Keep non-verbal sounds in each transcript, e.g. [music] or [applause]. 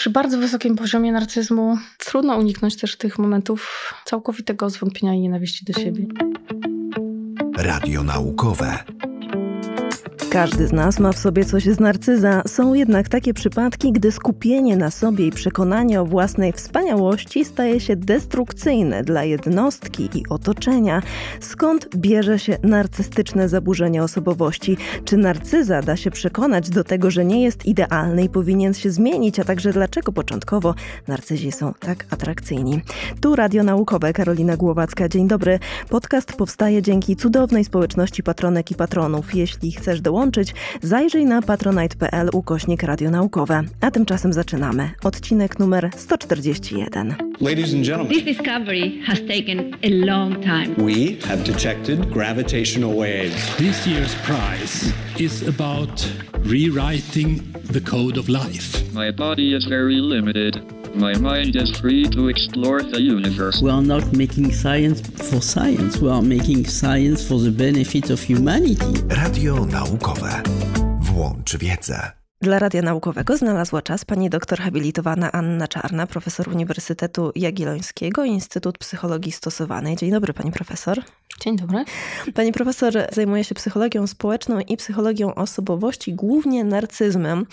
Przy bardzo wysokim poziomie narcyzmu trudno uniknąć też tych momentów całkowitego zwątpienia i nienawiści do siebie. Radio naukowe. Każdy z nas ma w sobie coś z narcyza. Są jednak takie przypadki, gdy skupienie na sobie i przekonanie o własnej wspaniałości staje się destrukcyjne dla jednostki i otoczenia. Skąd bierze się narcystyczne zaburzenie osobowości? Czy narcyza da się przekonać do tego, że nie jest idealny i powinien się zmienić, a także dlaczego początkowo narcyzi są tak atrakcyjni? Tu Radio Naukowe Karolina Głowacka. Dzień dobry. Podcast powstaje dzięki cudownej społeczności patronek i patronów. Jeśli chcesz dołączyć, dołączyć, zajrzyj na patronite.pl ukośnik Radio Naukowe. A tymczasem zaczynamy. Odcinek numer 141. Ladies and gentlemen, this discovery has taken a long time. We have detected gravitational waves. This year's prize is about rewriting the code of life. My body is very limited. My mind is free to explore the universe. We are not making science for science. We are making science for the benefit of humanity. Radio naukowe. Włącz wiedzę. Dla Radia Naukowego znalazła czas pani doktor habilitowana Anna Czarna, profesor Uniwersytetu Jagiellońskiego, Instytut Psychologii Stosowanej. Dzień dobry, pani profesor. Dzień dobry. Pani profesor zajmuje się psychologią społeczną i psychologią osobowości, głównie narcyzmem.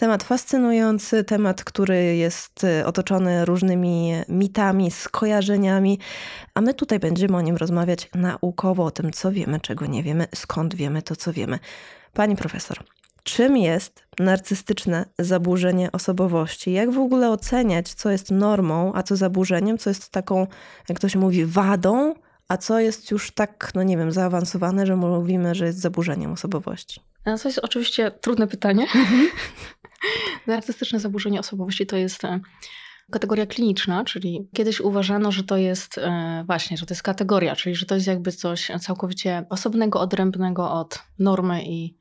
Temat fascynujący, temat, który jest y, otoczony różnymi mitami, skojarzeniami, a my tutaj będziemy o nim rozmawiać naukowo, o tym, co wiemy, czego nie wiemy, skąd wiemy to, co wiemy. Pani profesor, czym jest narcystyczne zaburzenie osobowości. Jak w ogóle oceniać, co jest normą, a co zaburzeniem, co jest taką, jak ktoś mówi, wadą, a co jest już tak, no nie wiem, zaawansowane, że mówimy, że jest zaburzeniem osobowości? No to jest oczywiście trudne pytanie. [laughs] Narcystyczne zaburzenie osobowości to jest e, kategoria kliniczna, czyli kiedyś uważano, że to jest e, właśnie, że to jest kategoria, czyli że to jest jakby coś całkowicie osobnego, odrębnego od normy i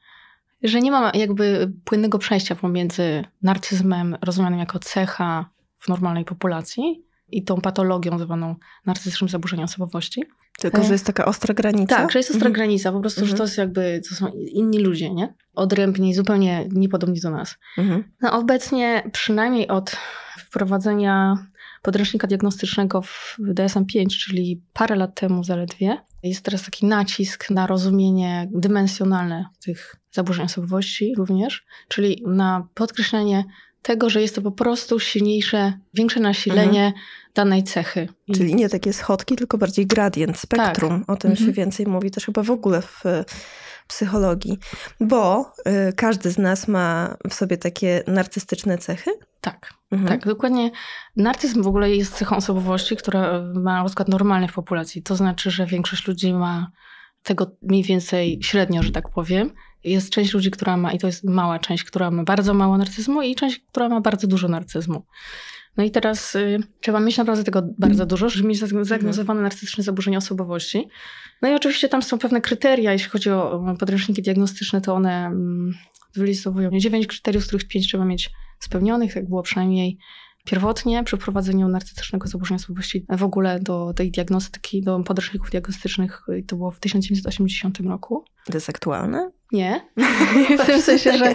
że nie ma jakby płynnego przejścia pomiędzy narcyzmem rozumianym jako cecha w normalnej populacji i tą patologią zwaną narcystycznym zaburzeniem osobowości. Tylko, że jest taka ostra granica? Tak, że jest ostra mhm. granica, po prostu, mhm. że to jest jakby, to są inni ludzie, nie? Odrębni, zupełnie niepodobni do nas. Mhm. No obecnie, przynajmniej od wprowadzenia podręcznika diagnostycznego w DSM-5, czyli parę lat temu zaledwie, jest teraz taki nacisk na rozumienie dymensjonalne tych zaburzeń osobowości również, czyli na podkreślenie tego, że jest to po prostu silniejsze, większe nasilenie mhm. danej cechy. Czyli nie takie schodki, tylko bardziej gradient, tak. spektrum. Tak. O tym mhm. się więcej mówi też chyba w ogóle w e, psychologii, bo y, każdy z nas ma w sobie takie narcystyczne cechy. Tak, mhm. tak, dokładnie. Narcyzm w ogóle jest cechą osobowości, która e, ma rozkład normalny w populacji. To znaczy, że większość ludzi ma tego mniej więcej średnio, że tak powiem jest część ludzi, która ma, i to jest mała część, która ma bardzo mało narcyzmu i część, która ma bardzo dużo narcyzmu. No i teraz y, trzeba mieć naprawdę tego bardzo dużo, żeby mieć zdiagnozowane narcystyczne zaburzenie osobowości. No i oczywiście tam są pewne kryteria, jeśli chodzi o podręczniki diagnostyczne, to one mm, wylistowują dziewięć kryteriów, z których pięć trzeba mieć spełnionych, tak było przynajmniej Pierwotnie przy wprowadzeniu narcystycznego zaburzenia słabości w ogóle do tej diagnostyki, do podręczników diagnostycznych, to było w 1980 roku. To jest aktualne? Nie. [laughs] w tym sensie, że,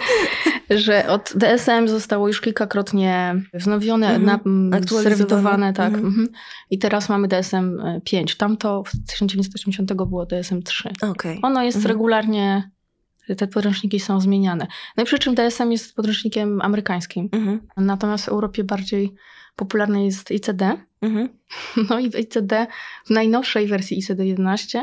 że od DSM zostało już kilkakrotnie wznowione, mhm. serwitowane. Mm, tak. Mhm. Mhm. I teraz mamy DSM 5. Tamto w 1980 było DSM 3. Okay. Ono jest mhm. regularnie te podręczniki są zmieniane. No i przy czym DSM jest podręcznikiem amerykańskim, mhm. natomiast w Europie bardziej popularny jest ICD. Mhm. [laughs] No i ICD w najnowszej wersji ICD-11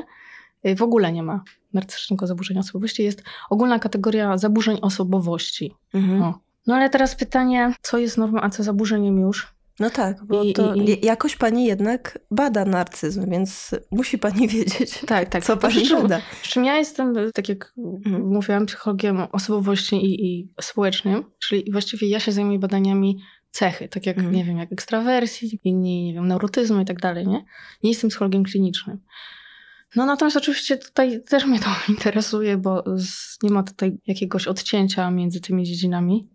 y, w ogóle nie ma narcystycznego zaburzenia osobowości. Jest ogólna kategoria zaburzeń osobowości. Mhm. No ale teraz pytanie, co jest normą, a co zaburzeniem już? No tak, bo I, to i, jakoś pani jednak bada narcyzm, więc musi pani [laughs] wiedzieć, tak, tak. co pani czym, znaczy, bada. Przy czym ja jestem, tak jak mhm. mówiłam, psychologiem osobowości i, i społecznym, czyli właściwie ja się zajmuję badaniami cechy, tak jak, mhm. nie wiem, jak ekstrawersji, inni, nie wiem, neurotyzmu i tak dalej, nie? Nie jestem psychologiem klinicznym. No natomiast oczywiście tutaj też mnie to [laughs] interesuje, bo nie ma tutaj jakiegoś odcięcia między tymi dziedzinami.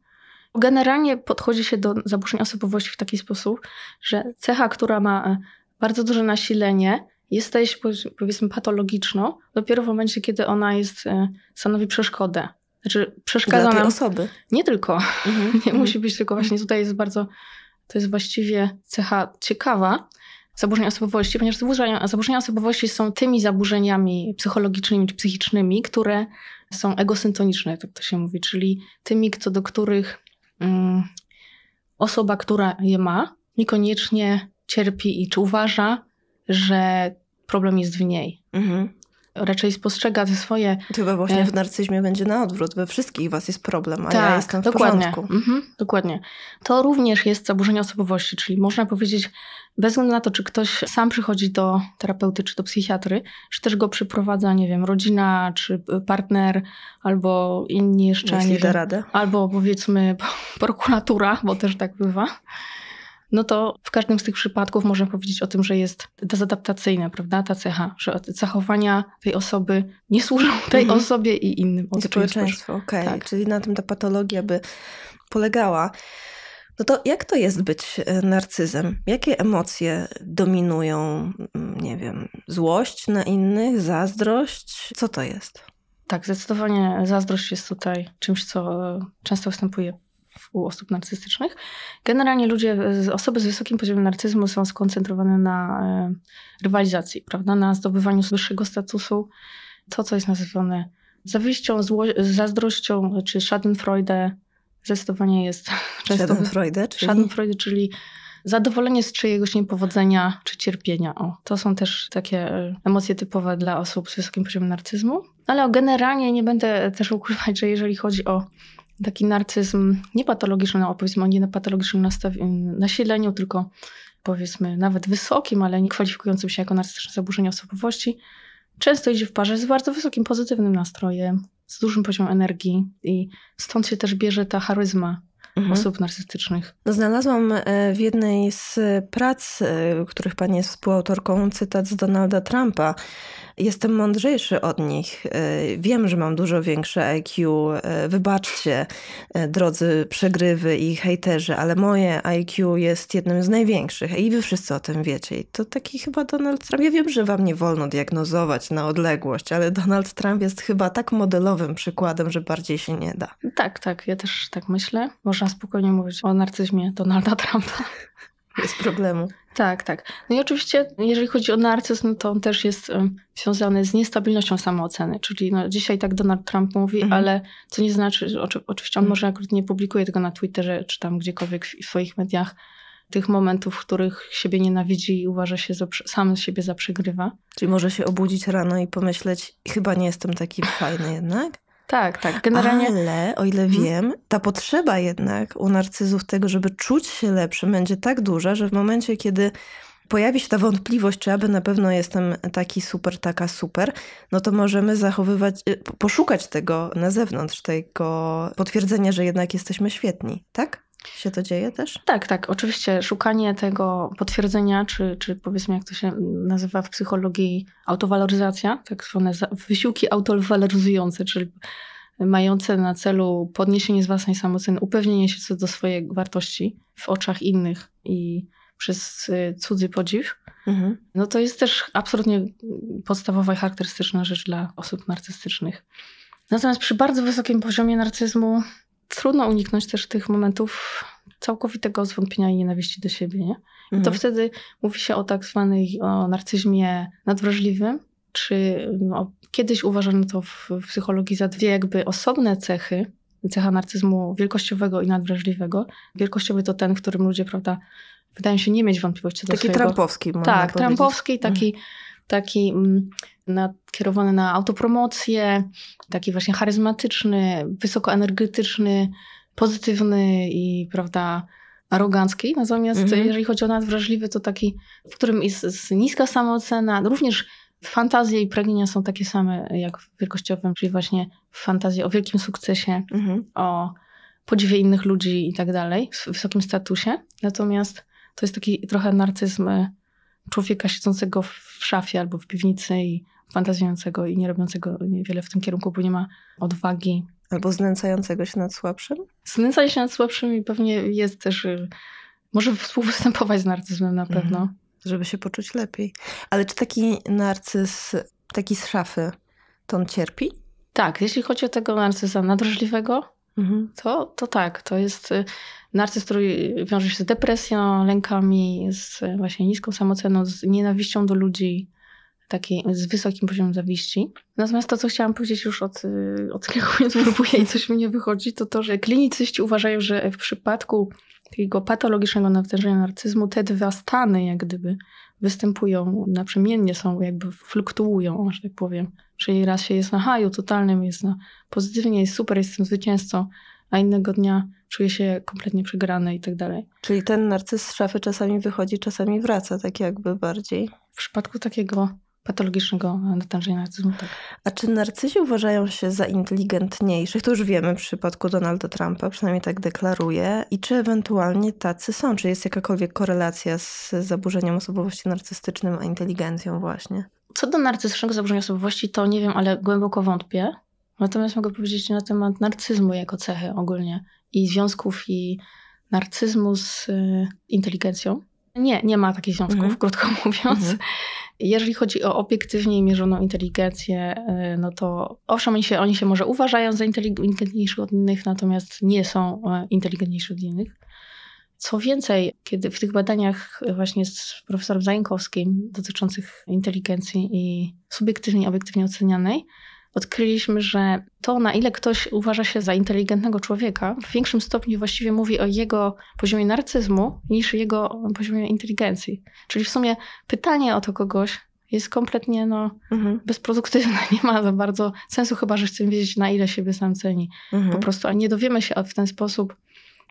Generalnie podchodzi się do zaburzeń osobowości w taki sposób, że cecha, która ma e, bardzo duże nasilenie, jest staje się powiedzmy patologiczną dopiero w momencie, kiedy ona jest, e, stanowi przeszkodę. Znaczy przeszkadza Dla nam... osoby. Nie tylko. Mhm. [laughs] Nie mhm. musi być tylko właśnie mhm. tutaj jest bardzo, to jest właściwie cecha ciekawa, zaburzeń osobowości, ponieważ zaburzenia, zaburzenia osobowości są tymi zaburzeniami psychologicznymi czy psychicznymi, które są egosyntoniczne, tak to się mówi, czyli tymi, co do których Mm, osoba, która je ma, niekoniecznie cierpi i czy uważa, że problem jest w niej. Mhm. Raczej spostrzega te swoje. Chyba właśnie e, w narcyzmie będzie na odwrót. We wszystkich was jest problem, a tak, ja jestem w dokładnie. porządku. Mhm, dokładnie. To również jest zaburzenie osobowości, czyli można powiedzieć, bez względu na to, czy ktoś sam przychodzi do terapeuty czy do psychiatry, czy też go przyprowadza, nie wiem, rodzina, czy e, partner, albo inni jeszcze. Jeśli nie da radę. Albo powiedzmy [laughs] prokuratura, bo też tak bywa. No to w każdym z tych przypadków można powiedzieć o tym, że jest dezadaptacyjna, prawda, ta cecha, że zachowania tej osoby nie służą [laughs] tej mhm. osobie i innym. I społeczeństwu, okej. Okay. Tak. Czyli na tym ta patologia by polegała. No to jak to jest być e, narcyzem? Jakie emocje dominują, mm, nie wiem, złość na innych, zazdrość? Co to jest? Tak, zdecydowanie zazdrość jest tutaj czymś, co e, często występuje u osób narcystycznych. Generalnie ludzie, e, osoby z wysokim poziomem narcyzmu są skoncentrowane na rywalizacji, prawda? Na zdobywaniu wyższego statusu. To, co jest nazywane zawiścią, zazdrością czy schadenfreude, zdecydowanie jest często... Schadenfreude? Czyli... Schadenfreude, czyli zadowolenie z czyjegoś niepowodzenia czy cierpienia. O, to są też takie e, emocje typowe dla osób z wysokim poziomem narcyzmu. No ale generalnie nie będę też ukrywać, że jeżeli chodzi o taki narcyzm niepatologiczny, no powiedzmy o niepatologicznym nasileniu, tylko powiedzmy nawet wysokim, ale nie kwalifikującym się jako narcystyczne zaburzenie osobowości, często idzie w parze z bardzo wysokim, pozytywnym nastrojem, z dużym poziomem energii i stąd się też bierze ta charyzma Mhm. osób narcystycznych. No, znalazłam e, w jednej z prac, e, których pani jest współautorką, cytat z Donalda Trumpa, Jestem mądrzejszy od nich. Y, wiem, że mam dużo większe IQ. Y, wybaczcie, y, drodzy przegrywy i hejterzy, ale moje IQ jest jednym z największych i wy wszyscy o tym wiecie. I to taki chyba Donald Trump. Ja wiem, że wam nie wolno diagnozować na odległość, ale Donald Trump jest chyba tak modelowym przykładem, że bardziej się nie da. Tak, tak. Ja też tak myślę. Można spokojnie mówić o narcyzmie Donalda Trumpa. [laughs] Bez problemu. Tak, tak. No i oczywiście, jeżeli chodzi o narcyzm, no to on też jest um, związany z niestabilnością samooceny. Czyli no, dzisiaj tak Donald Trump mówi, mhm. ale co nie znaczy, oczy, oczywiście on mhm. może akurat nie publikuje tego na Twitterze czy tam gdziekolwiek w, w swoich mediach, tych momentów, w których siebie nienawidzi i uważa się, za, sam siebie za przegrywa. Czyli może się obudzić rano i pomyśleć, chyba nie jestem taki fajny jednak? Tak, tak. Generalnie... Ale o ile mhm. wiem, ta potrzeba jednak u narcyzów tego, żeby czuć się lepszym, będzie tak duża, że w momencie, kiedy pojawi się ta wątpliwość, czy aby na pewno jestem taki super, taka super, no to możemy zachowywać, y, poszukać tego na zewnątrz, tego potwierdzenia, że jednak jesteśmy świetni, tak? się to dzieje też? Tak, tak. Oczywiście szukanie tego potwierdzenia, czy, czy powiedzmy, jak to się nazywa w psychologii, autowaloryzacja, tak zwane wysiłki autowaloryzujące, czyli mające na celu podniesienie z własnej samoceny, upewnienie się co do swojej wartości w oczach innych i przez y, cudzy podziw. Mhm. No to jest też absolutnie podstawowa i charakterystyczna rzecz dla osób narcystycznych. Natomiast przy bardzo wysokim poziomie narcyzmu trudno uniknąć też tych momentów całkowitego zwątpienia i nienawiści do siebie. Nie? I mhm. to wtedy mówi się o tak zwanej o narcyzmie nadwrażliwym, czy no, kiedyś uważano to w, w psychologii za dwie jakby osobne cechy, cecha narcyzmu wielkościowego i nadwrażliwego. Wielkościowy to ten, w którym ludzie, prawda, wydają się nie mieć wątpliwości co do taki Taki trampowski, można Tak, trampowski, taki, mhm. taki mm, nakierowany na autopromocję, taki właśnie charyzmatyczny, wysokoenergetyczny, pozytywny i prawda, arogancki. Natomiast mhm. jeżeli chodzi o nas wrażliwy, to taki, w którym jest, jest niska samoocena, również fantazje i pragnienia są takie same jak w wielkościowym, czyli właśnie fantazje o wielkim sukcesie, mhm. o podziwie innych ludzi i tak dalej, w wysokim statusie. Natomiast to jest taki trochę narcyzm e, człowieka siedzącego w szafie albo w piwnicy i fantazjującego i nie robiącego wiele w tym kierunku, bo nie ma odwagi. Albo znęcającego się nad słabszym? Znęcanie się nad słabszym i pewnie jest też, y, może współwystępować z narcyzmem na mhm. pewno. Mhm. Żeby się poczuć lepiej. Ale czy taki narcyz, taki z szafy, to on cierpi? Tak, jeśli chodzi o tego narcyza nadwrażliwego, mhm. to, to tak, to jest y, narcyz, który wiąże się z depresją, lękami, z y, właśnie niską samooceną, z nienawiścią do ludzi, taki z wysokim poziomem zawiści. Natomiast to, co chciałam powiedzieć już od, y, od [laughs] kilku minut, próbuję i coś mi nie wychodzi, to to, że klinicyści uważają, że w przypadku takiego patologicznego nawtężenia narcyzmu te dwa stany jak gdyby występują naprzemiennie, są jakby fluktuują, że tak powiem. Czyli raz się jest na haju totalnym, jest na pozytywnie, jest super, jestem zwycięzcą, a innego dnia czuję się kompletnie przegrany i tak dalej. Czyli ten narcyz z szafy czasami wychodzi, czasami wraca, tak jakby bardziej. W przypadku takiego patologicznego natężenia narcyzmu. Tak. A czy narcyzi uważają się za inteligentniejszych? To już wiemy w przypadku Donalda Trumpa, przynajmniej tak deklaruje. I czy ewentualnie tacy są? Czy jest jakakolwiek korelacja z zaburzeniem osobowości narcystycznym, a inteligencją właśnie? Co do narcystycznego zaburzenia osobowości, to nie wiem, ale głęboko wątpię. Natomiast mogę powiedzieć na temat narcyzmu jako cechy ogólnie i związków i narcyzmu z y, inteligencją. Nie, nie ma takich związków, mhm. krótko mówiąc. Mhm. Jeżeli chodzi o obiektywnie mierzoną inteligencję, e, no to owszem, oni się, oni się może uważają za inteligentniejszych od innych, natomiast nie są e, inteligentniejsi od innych. Co więcej, kiedy w tych badaniach e, właśnie z profesorem Zajękowskim dotyczących inteligencji i subiektywnie, obiektywnie ocenianej, odkryliśmy, że to, na ile ktoś uważa się za inteligentnego człowieka, w większym stopniu właściwie mówi o jego poziomie narcyzmu niż jego poziomie inteligencji. Czyli w sumie pytanie o to kogoś jest kompletnie no, mhm. bezproduktywne, [laughs] nie ma za bardzo sensu, chyba że chcemy wiedzieć, na ile siebie sam ceni. Mhm. Po prostu, a nie dowiemy się w ten sposób,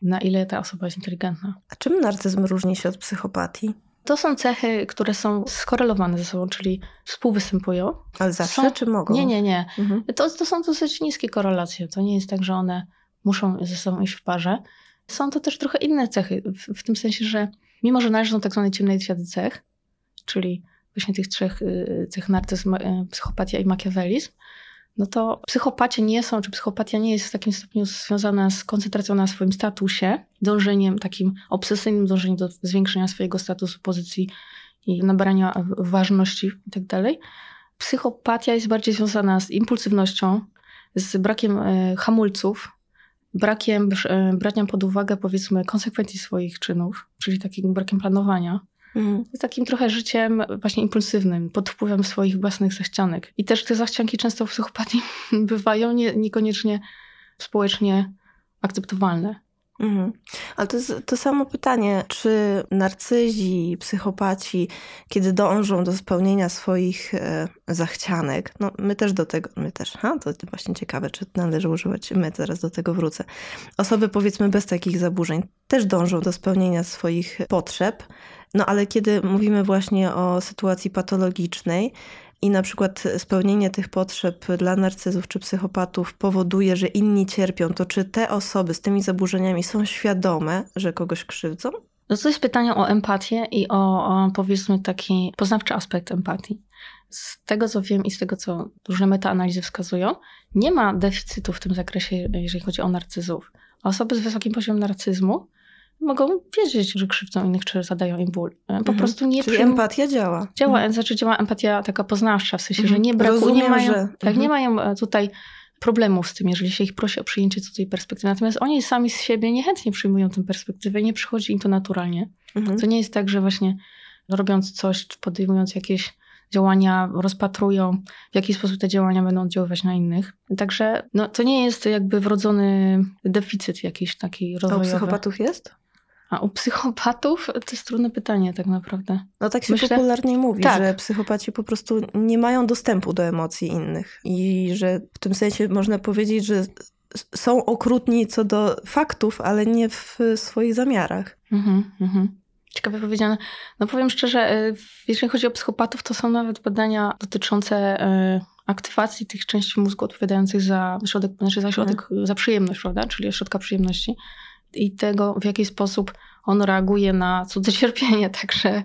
na ile ta osoba jest inteligentna. A czym narcyzm różni się od psychopatii? To są cechy, które są skorelowane ze sobą, czyli współwystępują. Ale zawsze są... czy mogą? Nie, nie, nie. Mhm. To, to są dosyć niskie korelacje. To nie jest tak, że one muszą ze sobą iść w parze. Są to też trochę inne cechy, w, w tym sensie, że mimo, że należą do tak zwanej ciemnej triady cech, czyli właśnie tych trzech y, cech narcyzm, y, psychopatia i makiawelizm, no to psychopaci nie są, czy psychopatia nie jest w takim stopniu związana z koncentracją na swoim statusie, dążeniem, takim obsesyjnym dążeniem do zwiększenia swojego statusu, pozycji i nabrania ważności itd. Tak psychopatia jest bardziej związana z impulsywnością, z brakiem e, hamulców, brakiem e, brania pod uwagę powiedzmy konsekwencji swoich czynów, czyli takim brakiem planowania Mhm. z takim trochę życiem właśnie impulsywnym, pod wpływem swoich własnych zachcianek. I też te zachcianki często w psychopatii [laughs] bywają nie, niekoniecznie społecznie akceptowalne. Mhm. Ale to jest to samo pytanie, czy narcyzi, psychopaci, kiedy dążą do spełnienia swoich e, zachcianek, no my też do tego, my też, ha, to właśnie ciekawe, czy należy używać my, zaraz do tego wrócę. Osoby powiedzmy bez takich zaburzeń też dążą do spełnienia swoich potrzeb, no ale kiedy mówimy właśnie o sytuacji patologicznej, i na przykład spełnienie tych potrzeb dla narcyzów czy psychopatów powoduje, że inni cierpią, to czy te osoby z tymi zaburzeniami są świadome, że kogoś krzywdzą? No to jest pytanie o empatię i o, o powiedzmy taki poznawczy aspekt empatii. Z tego co wiem i z tego co różne metaanalizy wskazują, nie ma deficytu w tym zakresie, jeżeli chodzi o narcyzów. Osoby z wysokim poziomem narcyzmu mogą wiedzieć, że krzywdzą innych, czy zadają im ból. E, po mhm. prostu nie Czyli empatia działa. Działa, mhm. znaczy działa empatia taka poznawcza, w sensie, mhm. że nie mhm. brakuje, Rozumiem, nie mają, że... tak, nie mhm. mają e, tutaj problemów z tym, jeżeli się ich prosi o przyjęcie cudzej perspektywy. Natomiast oni sami z siebie niechętnie przyjmują tę perspektywę i nie przychodzi im to naturalnie. Mhm. To nie jest tak, że właśnie robiąc coś, podejmując jakieś działania rozpatrują, w jaki sposób te działania będą oddziaływać na innych. Także no, to nie jest jakby wrodzony deficyt jakiś taki rozwojowy. A u psychopatów jest? A u psychopatów to jest trudne pytanie, tak naprawdę. No tak się Myślę... popularnie mówi, tak. że psychopaci po prostu nie mają dostępu do emocji innych. I że w tym sensie można powiedzieć, że są okrutni co do faktów, ale nie w swoich zamiarach. Mhm, mhm. Ciekawe powiedziane. No powiem szczerze, e, jeżeli chodzi o psychopatów, to są nawet badania dotyczące e, aktywacji tych części mózgu odpowiadających za środek, znaczy za środek, mhm. za przyjemność, prawda? Czyli ośrodka przyjemności i tego, w jaki sposób on reaguje na cudze cierpienie, także...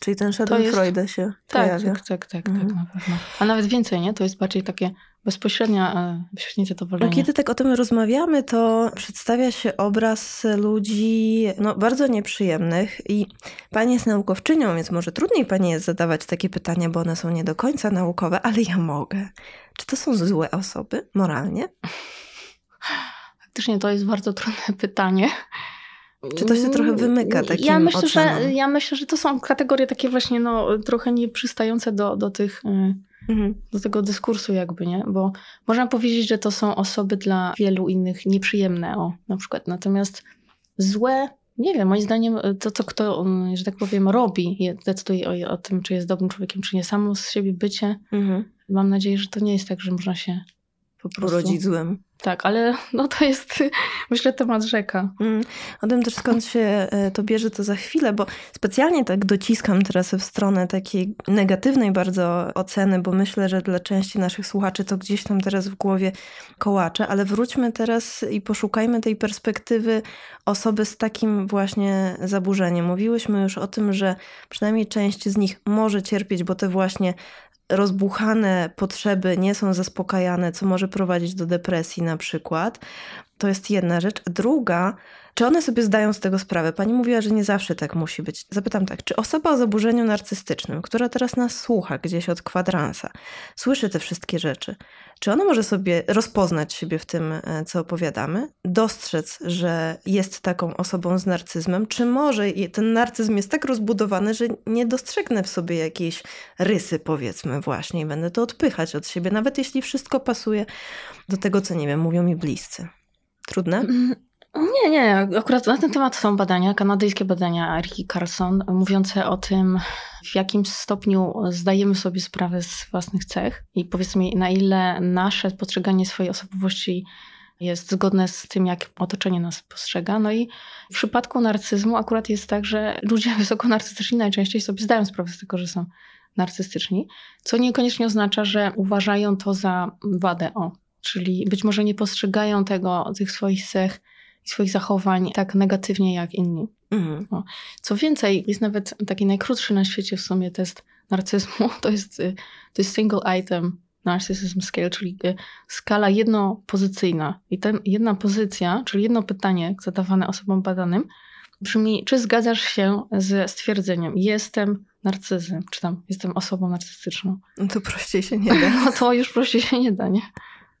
Czyli ten Schadenfreude jest... się tak, pojawia. Tak, tak, tak, tak mhm. tak, na pewno. A nawet więcej, nie? To jest bardziej takie bezpośrednia bezpośrednie zadowolenie. No, kiedy tak o tym rozmawiamy, to przedstawia się obraz ludzi no, bardzo nieprzyjemnych i pani jest naukowczynią, więc może trudniej pani jest zadawać takie pytania, bo one są nie do końca naukowe, ale ja mogę. Czy to są złe osoby moralnie? [laughs] faktycznie to jest bardzo trudne [laughs] pytanie. Czy to się trochę wymyka mm, takim ja myślę, że Ja myślę, że to są kategorie takie właśnie no, trochę nieprzystające do, do tych... Y, mhm. Do tego dyskursu, jakby, nie? Bo można powiedzieć, że to są osoby dla wielu innych nieprzyjemne, o na przykład. Natomiast złe, nie wiem, moim zdaniem y, to, co kto, mm, że tak powiem, robi, decyduje o, o tym, czy jest dobrym człowiekiem, czy nie. Samo z siebie bycie. Mhm. Mam nadzieję, że to nie jest tak, że można się po prostu. Urodzić Tak, ale no to jest, [laughs] myślę, temat rzeka. Mm. O tym też skąd się e, to bierze, to za chwilę, bo specjalnie tak dociskam teraz w stronę takiej negatywnej bardzo oceny, bo myślę, że dla części naszych słuchaczy to gdzieś tam teraz w głowie kołacze, ale wróćmy teraz i poszukajmy tej perspektywy osoby z takim właśnie zaburzeniem. Mówiłyśmy już o tym, że przynajmniej część z nich może cierpieć, bo te właśnie rozbuchane potrzeby nie są zaspokajane, co może prowadzić do depresji na przykład, to jest jedna rzecz. Druga, czy one sobie zdają z tego sprawę? Pani mówiła, że nie zawsze tak musi być. Zapytam tak, czy osoba o zaburzeniu narcystycznym, która teraz nas słucha gdzieś od kwadransa, słyszy te wszystkie rzeczy, czy ona może sobie rozpoznać siebie w tym, e, co opowiadamy, dostrzec, że jest taką osobą z narcyzmem, czy może ten narcyzm jest tak rozbudowany, że nie dostrzegnę w sobie jakiejś rysy, powiedzmy, właśnie, i będę to odpychać od siebie, nawet jeśli wszystko pasuje do tego, co nie wiem, mówią mi bliscy? Trudne? Mm, nie, nie. Akurat na ten temat są badania, kanadyjskie badania Ricky Carson, mówiące o tym, w jakim stopniu zdajemy sobie sprawę z własnych cech i powiedzmy, na ile nasze postrzeganie swojej osobowości jest zgodne z tym, jak otoczenie nas postrzega. No i w przypadku narcyzmu akurat jest tak, że ludzie [laughs] wysoko narcystyczni najczęściej sobie zdają sprawę z tego, że są narcystyczni, co niekoniecznie oznacza, że uważają to za wadę. O, czyli być może nie postrzegają tego, tych swoich cech i swoich zachowań tak negatywnie jak inni. Mhm. Co więcej, jest nawet taki najkrótszy na świecie w sumie test narcyzmu, [laughs] to jest, y, to jest single item narcissism scale, czyli y, skala jednopozycyjna. I ten, jedna pozycja, czyli jedno pytanie zadawane osobom badanym, brzmi, czy zgadzasz się ze stwierdzeniem jestem narcyzem, czy tam jestem osobą narcystyczną. No to prościej się nie da. [laughs] No to już prościej się nie da, nie?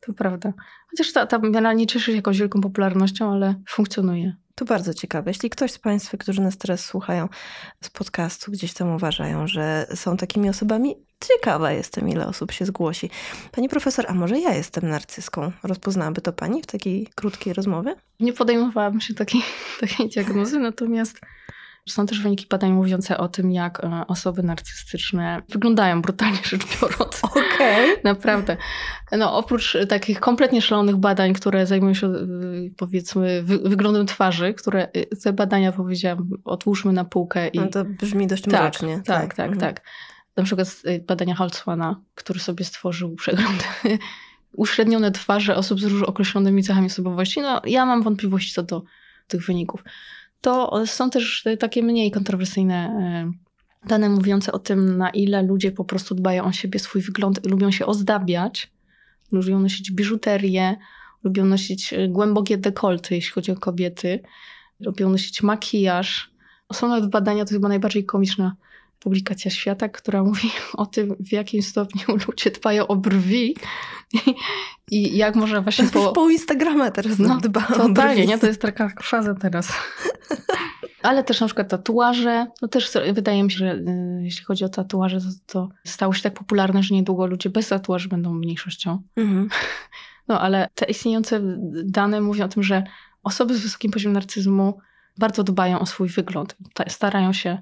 To prawda. Chociaż ta, ta miana nie cieszy się jakąś wielką popularnością, ale funkcjonuje. To bardzo ciekawe. Jeśli ktoś z Państwa, którzy nas teraz słuchają z podcastu, gdzieś tam uważają, że są takimi osobami, ciekawa jestem, ile osób się zgłosi. Pani profesor, a może ja jestem narcyską? Rozpoznałaby to Pani w takiej krótkiej rozmowie? Nie podejmowałabym się takiej, [laughs] takiej diagnozy, natomiast są też wyniki badań mówiące o tym, jak e, osoby narcystyczne wyglądają brutalnie rzecz biorąc. Okej. Okay. [laughs] Naprawdę. No, oprócz takich kompletnie szalonych badań, które zajmują się e, powiedzmy wyglądem twarzy, które e, te badania powiedziałam, odłóżmy na półkę. I... No to brzmi dość tak, mrocznie. Tak, tak, tak. Mhm. tak. Na przykład badania Holtzmana, który sobie stworzył przegląd [laughs] uśrednione twarze osób z różnymi określonymi cechami osobowości. No, ja mam wątpliwości co do tych wyników to są też takie mniej kontrowersyjne e, dane mówiące o tym, na ile ludzie po prostu dbają o siebie, swój wygląd, lubią się ozdabiać, lubią nosić biżuterię, lubią nosić e, głębokie dekolty, jeśli chodzi o kobiety, lubią nosić makijaż. Są nawet badania, to chyba najbardziej komiczna publikacja świata, która mówi [laughs] o tym, w jakim stopniu [laughs] ludzie dbają o brwi i, jak można właśnie po... Instagramie Instagrama teraz no, dba totalnie, brwi. nie? To jest taka faza teraz. [laughs] Ale też na przykład tatuaże. No też wydaje mi się, że y, jeśli chodzi o tatuaże, to, to stało się tak popularne, że niedługo ludzie bez tatuaży będą mniejszością. Mhm. No ale te istniejące dane mówią o tym, że osoby z wysokim poziomem narcyzmu bardzo dbają o swój wygląd. Starają się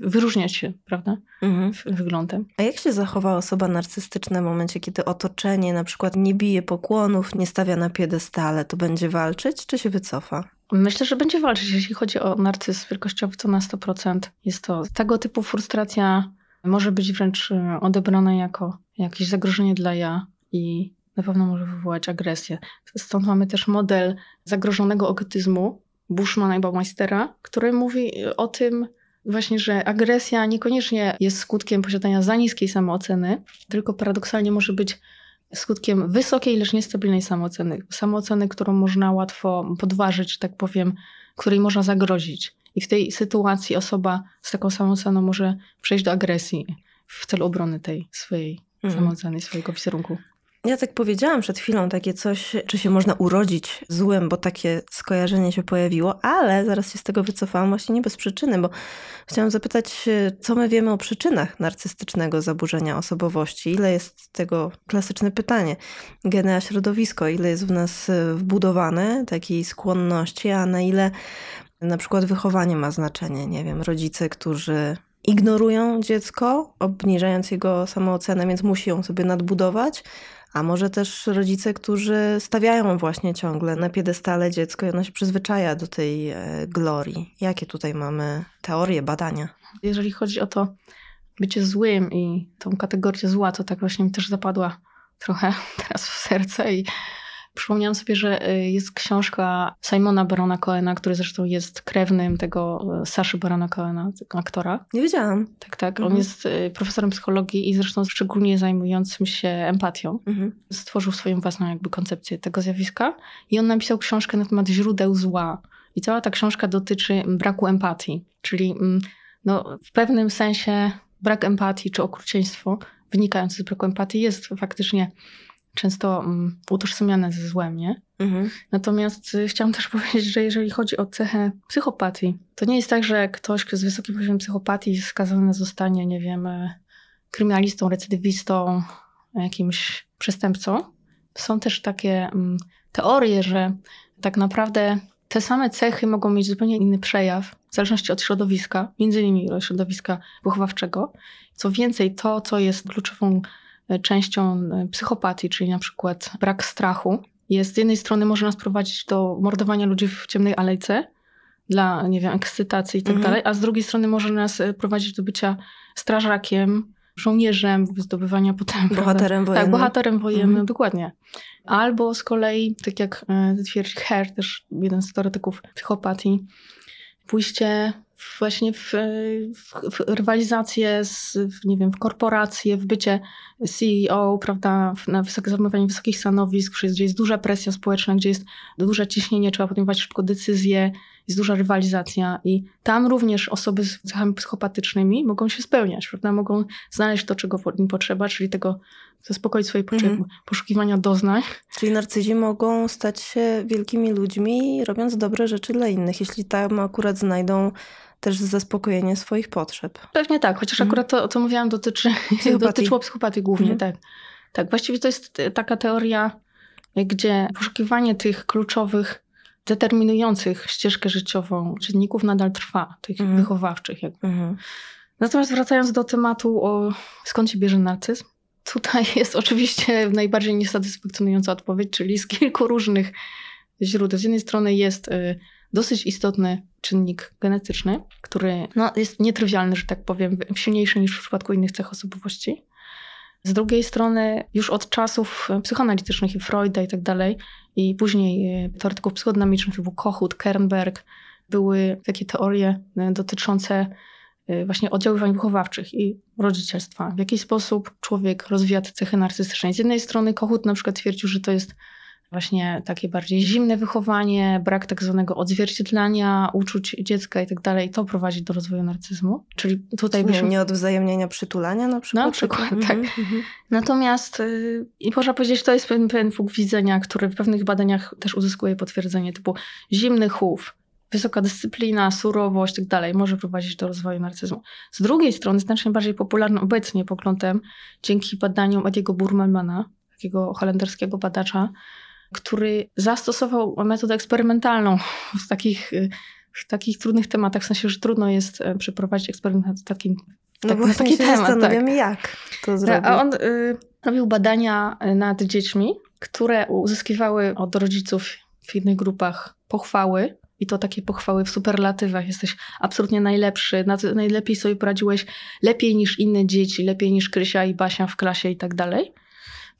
wyróżniać się, prawda, mhm. wyglądem. A jak się zachowa osoba narcystyczna w momencie, kiedy otoczenie na przykład nie bije pokłonów, nie stawia na piedestale, to będzie walczyć, czy się wycofa? Myślę, że będzie walczyć. Jeśli chodzi o narcyzm wielkościowy, to na 100% jest to. Tego typu frustracja może być wręcz e, odebrana jako jakieś zagrożenie dla ja i na pewno może wywołać agresję. Stąd mamy też model zagrożonego ogotyzmu Bushmana i Baumeistera, który mówi o tym, Właśnie, że agresja niekoniecznie jest skutkiem posiadania za niskiej samooceny, tylko paradoksalnie może być skutkiem wysokiej, lecz niestabilnej samooceny. Samooceny, którą można łatwo podważyć, że tak powiem, której można zagrozić. I w tej sytuacji osoba z taką samooceną może przejść do agresji w celu obrony tej swojej mm. samooceny, swojego wizerunku. Ja tak powiedziałam przed chwilą takie coś, czy się można urodzić złym, bo takie skojarzenie się pojawiło, ale zaraz się z tego wycofałam właśnie nie bez przyczyny, bo chciałam zapytać, e, co my wiemy o przyczynach narcystycznego zaburzenia osobowości? Ile jest tego klasyczne pytanie? Geny a środowisko, ile jest w nas e, wbudowane takiej skłonności, a na ile na przykład wychowanie ma znaczenie? Nie wiem, rodzice, którzy ignorują dziecko, obniżając jego samoocenę, więc musi ją sobie nadbudować, a może też rodzice, którzy stawiają właśnie ciągle na piedestale dziecko i ono się przyzwyczaja do tej e, glorii. Jakie tutaj mamy teorie, badania? Jeżeli chodzi o to bycie złym i tą kategorię zła, to tak właśnie mi też zapadła trochę [laughs] teraz w serce i Przypomniałam sobie, że y, jest książka Simona Barona Coena, który zresztą jest krewnym tego y, Saszy Barona Coena, aktora. Nie wiedziałam. Tak, tak. Mhm. On jest y, profesorem psychologii i zresztą szczególnie zajmującym się empatią. Mhm. Stworzył swoją własną jakby koncepcję tego zjawiska i on napisał książkę na temat źródeł zła. I cała ta książka dotyczy braku empatii, czyli mm, no, w pewnym sensie brak empatii czy okrucieństwo wynikające z braku empatii jest faktycznie często mm, utożsamiane ze złem, nie? Mhm. Natomiast y, chciałam też [laughs] powiedzieć, że jeżeli chodzi o cechę psychopatii, to nie jest tak, że ktoś z wysokim poziomem psychopatii skazany zostanie, nie wiem, y, kryminalistą, recydywistą, jakimś przestępcą. Są też takie mm, teorie, że tak naprawdę te same cechy mogą mieć zupełnie inny przejaw w zależności od środowiska, między innymi środowiska wychowawczego. Co więcej, to, co jest kluczową E, częścią e, psychopatii, czyli na przykład brak strachu, jest z jednej strony może nas prowadzić do mordowania ludzi w ciemnej alejce dla, nie wiem, ekscytacji i tak mhm. dalej, a z drugiej strony może nas e, prowadzić do bycia strażakiem, żołnierzem, zdobywania potem. Bohaterem tak, wojennym. Tak, bohaterem wojennym, mhm. dokładnie. Albo z kolei, tak jak twierdzi Herr, też jeden z teoretyków psychopatii, pójście właśnie w, w, w rywalizację z, w, nie wiem, w korporacje, w bycie CEO, prawda, na wysokie zajmowanie wysokich stanowisk, gdzie jest duża presja społeczna, gdzie jest duże ciśnienie, trzeba podejmować szybko decyzje, jest duża rywalizacja i tam również osoby z cechami psychopatycznymi mogą się spełniać, prawda, mogą znaleźć to, czego im potrzeba, czyli tego zaspokoić swoje potrzeby, mhm. poszukiwania doznań. Czyli narcyzi mogą stać się wielkimi ludźmi, robiąc dobre rzeczy dla innych, jeśli tam akurat znajdą też zaspokojenie swoich potrzeb. Pewnie tak, chociaż mm. akurat to, o co mówiłam, dotyczy, psychopatii. [laughs] dotyczyło psychopatii głównie, mm. tak. Tak, właściwie to jest taka teoria, e, gdzie poszukiwanie tych kluczowych, determinujących ścieżkę życiową czynników nadal trwa, tych mm. wychowawczych. Jakby. Mhm. Natomiast wracając do tematu, o skąd się bierze narcyzm, tutaj [laughs] jest oczywiście najbardziej niesatysfakcjonująca odpowiedź, czyli z kilku różnych źródeł. Z jednej strony jest y, dosyć istotny czynnik genetyczny, który no, jest nietrywialny, że tak powiem, silniejszy niż w przypadku innych cech osobowości. Z drugiej strony, już od czasów psychoanalitycznych i Freuda i tak dalej, i później e, teoretyków psychodynamicznych typu Kohut, Kernberg, były takie teorie e, dotyczące e, właśnie oddziaływań wychowawczych i rodzicielstwa. W jaki sposób człowiek rozwija te cechy narcystyczne. Z jednej strony Kohut na przykład twierdził, że to jest właśnie takie bardziej zimne wychowanie, brak tak zwanego odzwierciedlania uczuć dziecka i tak dalej, to prowadzi do rozwoju narcyzmu. Czyli tutaj byśmy... Nie Nieodwzajemnienia przytulania na przykład? Na przykład, tak. Mhm, mhm. Natomiast y, i można powiedzieć, to jest pewien, pewien punkt widzenia, który w pewnych badaniach też uzyskuje potwierdzenie typu zimny chów, wysoka dyscyplina, surowość i tak dalej może prowadzić do rozwoju narcyzmu. Z drugiej strony znacznie bardziej popularny obecnie poglądem dzięki badaniom Ediego Burmanmana, takiego holenderskiego badacza, który zastosował metodę eksperymentalną w takich, y, w takich trudnych tematach, w sensie, że trudno jest e, przeprowadzić eksperyment w takim no no tak, no właśnie taki się temat, tak. jak to zrobić. A on y, robił badania e, nad dziećmi, które uzyskiwały od rodziców w innych grupach pochwały. I to takie pochwały w superlatywach. Jesteś absolutnie najlepszy, najlepiej sobie poradziłeś, lepiej niż inne dzieci, lepiej niż Krysia i Basia w klasie i tak dalej.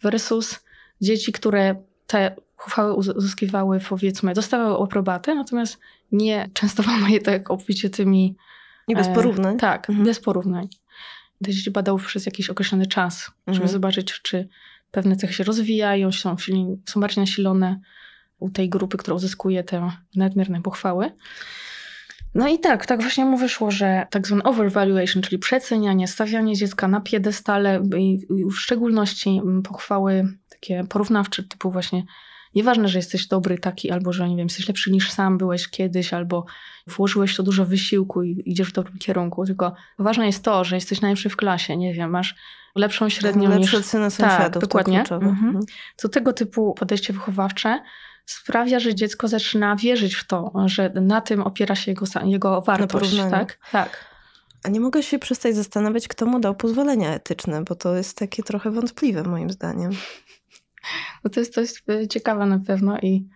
Versus dzieci, które te uchwały uzyskiwały, powiedzmy, dostawały aprobatę, natomiast nie częstowano je tak obficie tymi. Nie bez e, porównań? E, tak, mhm. bez porównań. Te dzieci badały przez jakiś określony czas, mhm. żeby zobaczyć, czy pewne cechy się rozwijają, są, są bardziej nasilone u tej grupy, która uzyskuje te nadmierne pochwały. No i tak, tak właśnie mu wyszło, że tak zwany overvaluation, czyli przecenianie, stawianie dziecka na piedestale i w szczególności mm, pochwały takie porównawcze, typu właśnie Nieważne, że jesteś dobry taki, albo że nie wiem, jesteś lepszy niż sam byłeś kiedyś, albo włożyłeś to dużo wysiłku i idziesz w dobrym kierunku, tylko ważne jest to, że jesteś najlepszy w klasie, nie wiem, masz lepszą mhm, średnią Lepsze niż... Lepsze tak, sąsiadów, tak, dokładnie. To mhm. mhm. Co tego typu podejście wychowawcze sprawia, że dziecko zaczyna wierzyć w to, że na tym opiera się jego, jego wartość, tak? Tak. A nie mogę się przestać zastanawiać, kto mu dał pozwolenia etyczne, bo to jest takie trochę wątpliwe moim zdaniem. No to jest coś e, ciekawe na pewno i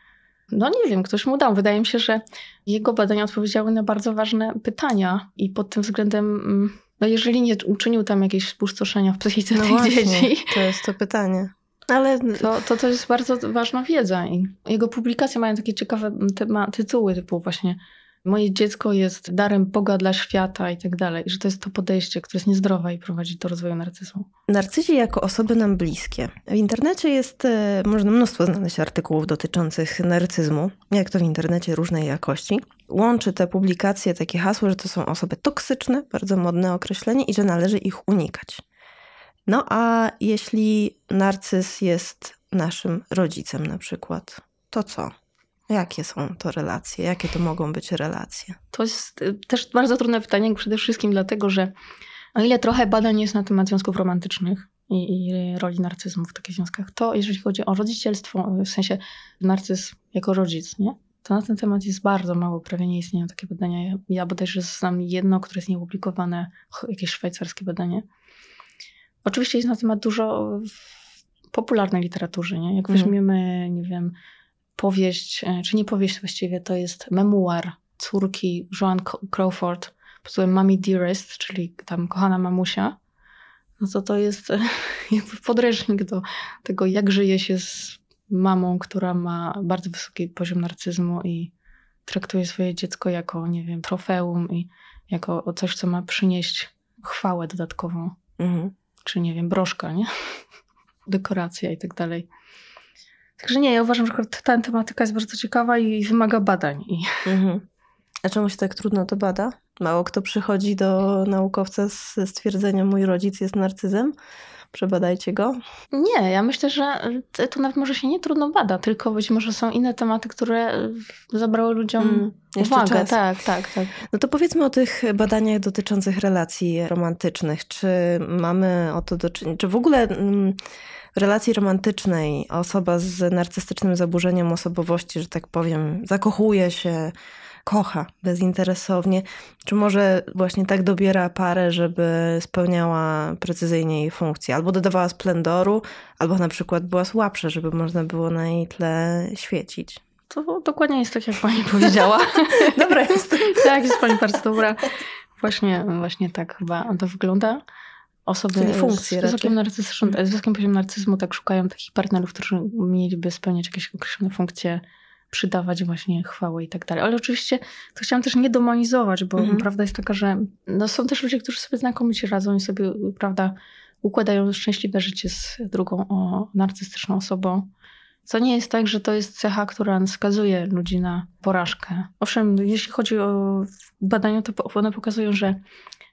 no nie wiem, ktoś mu dał. Wydaje mi się, że jego badania odpowiedziały na bardzo ważne pytania i pod tym względem, mm, no jeżeli nie uczynił tam jakieś spustoszenia w psychice no tych właśnie, dzieci. To jest to pytanie. Ale to, to, to jest bardzo ważna wiedza i jego publikacje mają takie ciekawe mm, tema, tytuły typu właśnie moje dziecko jest darem Boga dla świata i tak dalej, że to jest to podejście, które jest niezdrowe i prowadzi do rozwoju narcyzmu. Narcyzi jako osoby nam bliskie. W internecie jest, e, można mnóstwo znaleźć artykułów dotyczących narcyzmu, jak to w internecie różnej jakości. Łączy te publikacje takie hasło, że to są osoby toksyczne, bardzo modne określenie i że należy ich unikać. No a jeśli narcyz jest naszym rodzicem na przykład, to co? Jakie są to relacje? Jakie to mogą być relacje? To jest y, też bardzo trudne pytanie, przede wszystkim dlatego, że o ile trochę badań jest na temat związków romantycznych i, i roli narcyzmu w takich związkach, to jeżeli chodzi o rodzicielstwo, y, w sensie narcyzm jako rodzic, nie? to na ten temat jest bardzo mało, prawie nie istnieją takie badania. Ja, bodajże znam jedno, które jest nieopublikowane, jakieś szwajcarskie badanie. Oczywiście jest na temat dużo w popularnej literaturze, nie? Jak mm. weźmiemy, nie wiem, powieść, e, czy nie powieść właściwie, to jest memuar córki Joan Crawford pod tytułem Mami Dearest, czyli tam kochana mamusia, no to to jest e, [laughs] jakby podręcznik do tego, jak żyje się z mamą, która ma bardzo wysoki poziom narcyzmu i traktuje swoje dziecko jako, nie wiem, trofeum i jako coś, co ma przynieść chwałę dodatkową. Mhm. Czy, nie wiem, broszka, nie? [laughs] Dekoracja i tak dalej. Także nie, ja uważam, że ta tematyka jest bardzo ciekawa i wymaga badań. I... Mhm. A czemu się tak trudno to bada? Mało kto przychodzi do naukowca ze stwierdzeniem mój rodzic jest narcyzem. Przebadajcie go. Nie, ja myślę, że to nawet może się nie trudno bada, tylko być może są inne tematy, które e, zabrały ludziom mm, uwagę. Czas. Tak, tak, tak. No to powiedzmy o tych badaniach dotyczących relacji romantycznych. Czy mamy o to do czynienia, czy w ogóle... Mm, w relacji romantycznej osoba z narcystycznym zaburzeniem osobowości, że tak powiem, zakochuje się, kocha bezinteresownie, czy może właśnie tak dobiera parę, żeby spełniała precyzyjnie jej funkcję, albo dodawała splendoru, albo na przykład była słabsza, żeby można było na jej tle świecić. To dokładnie jest tak, jak pani [laughs] powiedziała. [laughs] dobra jest. tak, jest pani bardzo dobra. Właśnie, właśnie tak chyba to wygląda osoby funkcje z, wysokim narcyzm, mhm. z wysokim poziomem narcyzmu tak szukają takich partnerów, którzy mieliby spełniać jakieś określone funkcje, przydawać właśnie chwałę i tak dalej. Ale oczywiście to chciałam też nie demonizować, bo mhm. prawda jest taka, że no, są też ludzie, którzy sobie znakomicie radzą i sobie, prawda, układają szczęśliwe życie z drugą o, narcystyczną osobą. Co nie jest tak, że to jest cecha, która skazuje ludzi na porażkę. Owszem, jeśli chodzi o badania, to one pokazują, że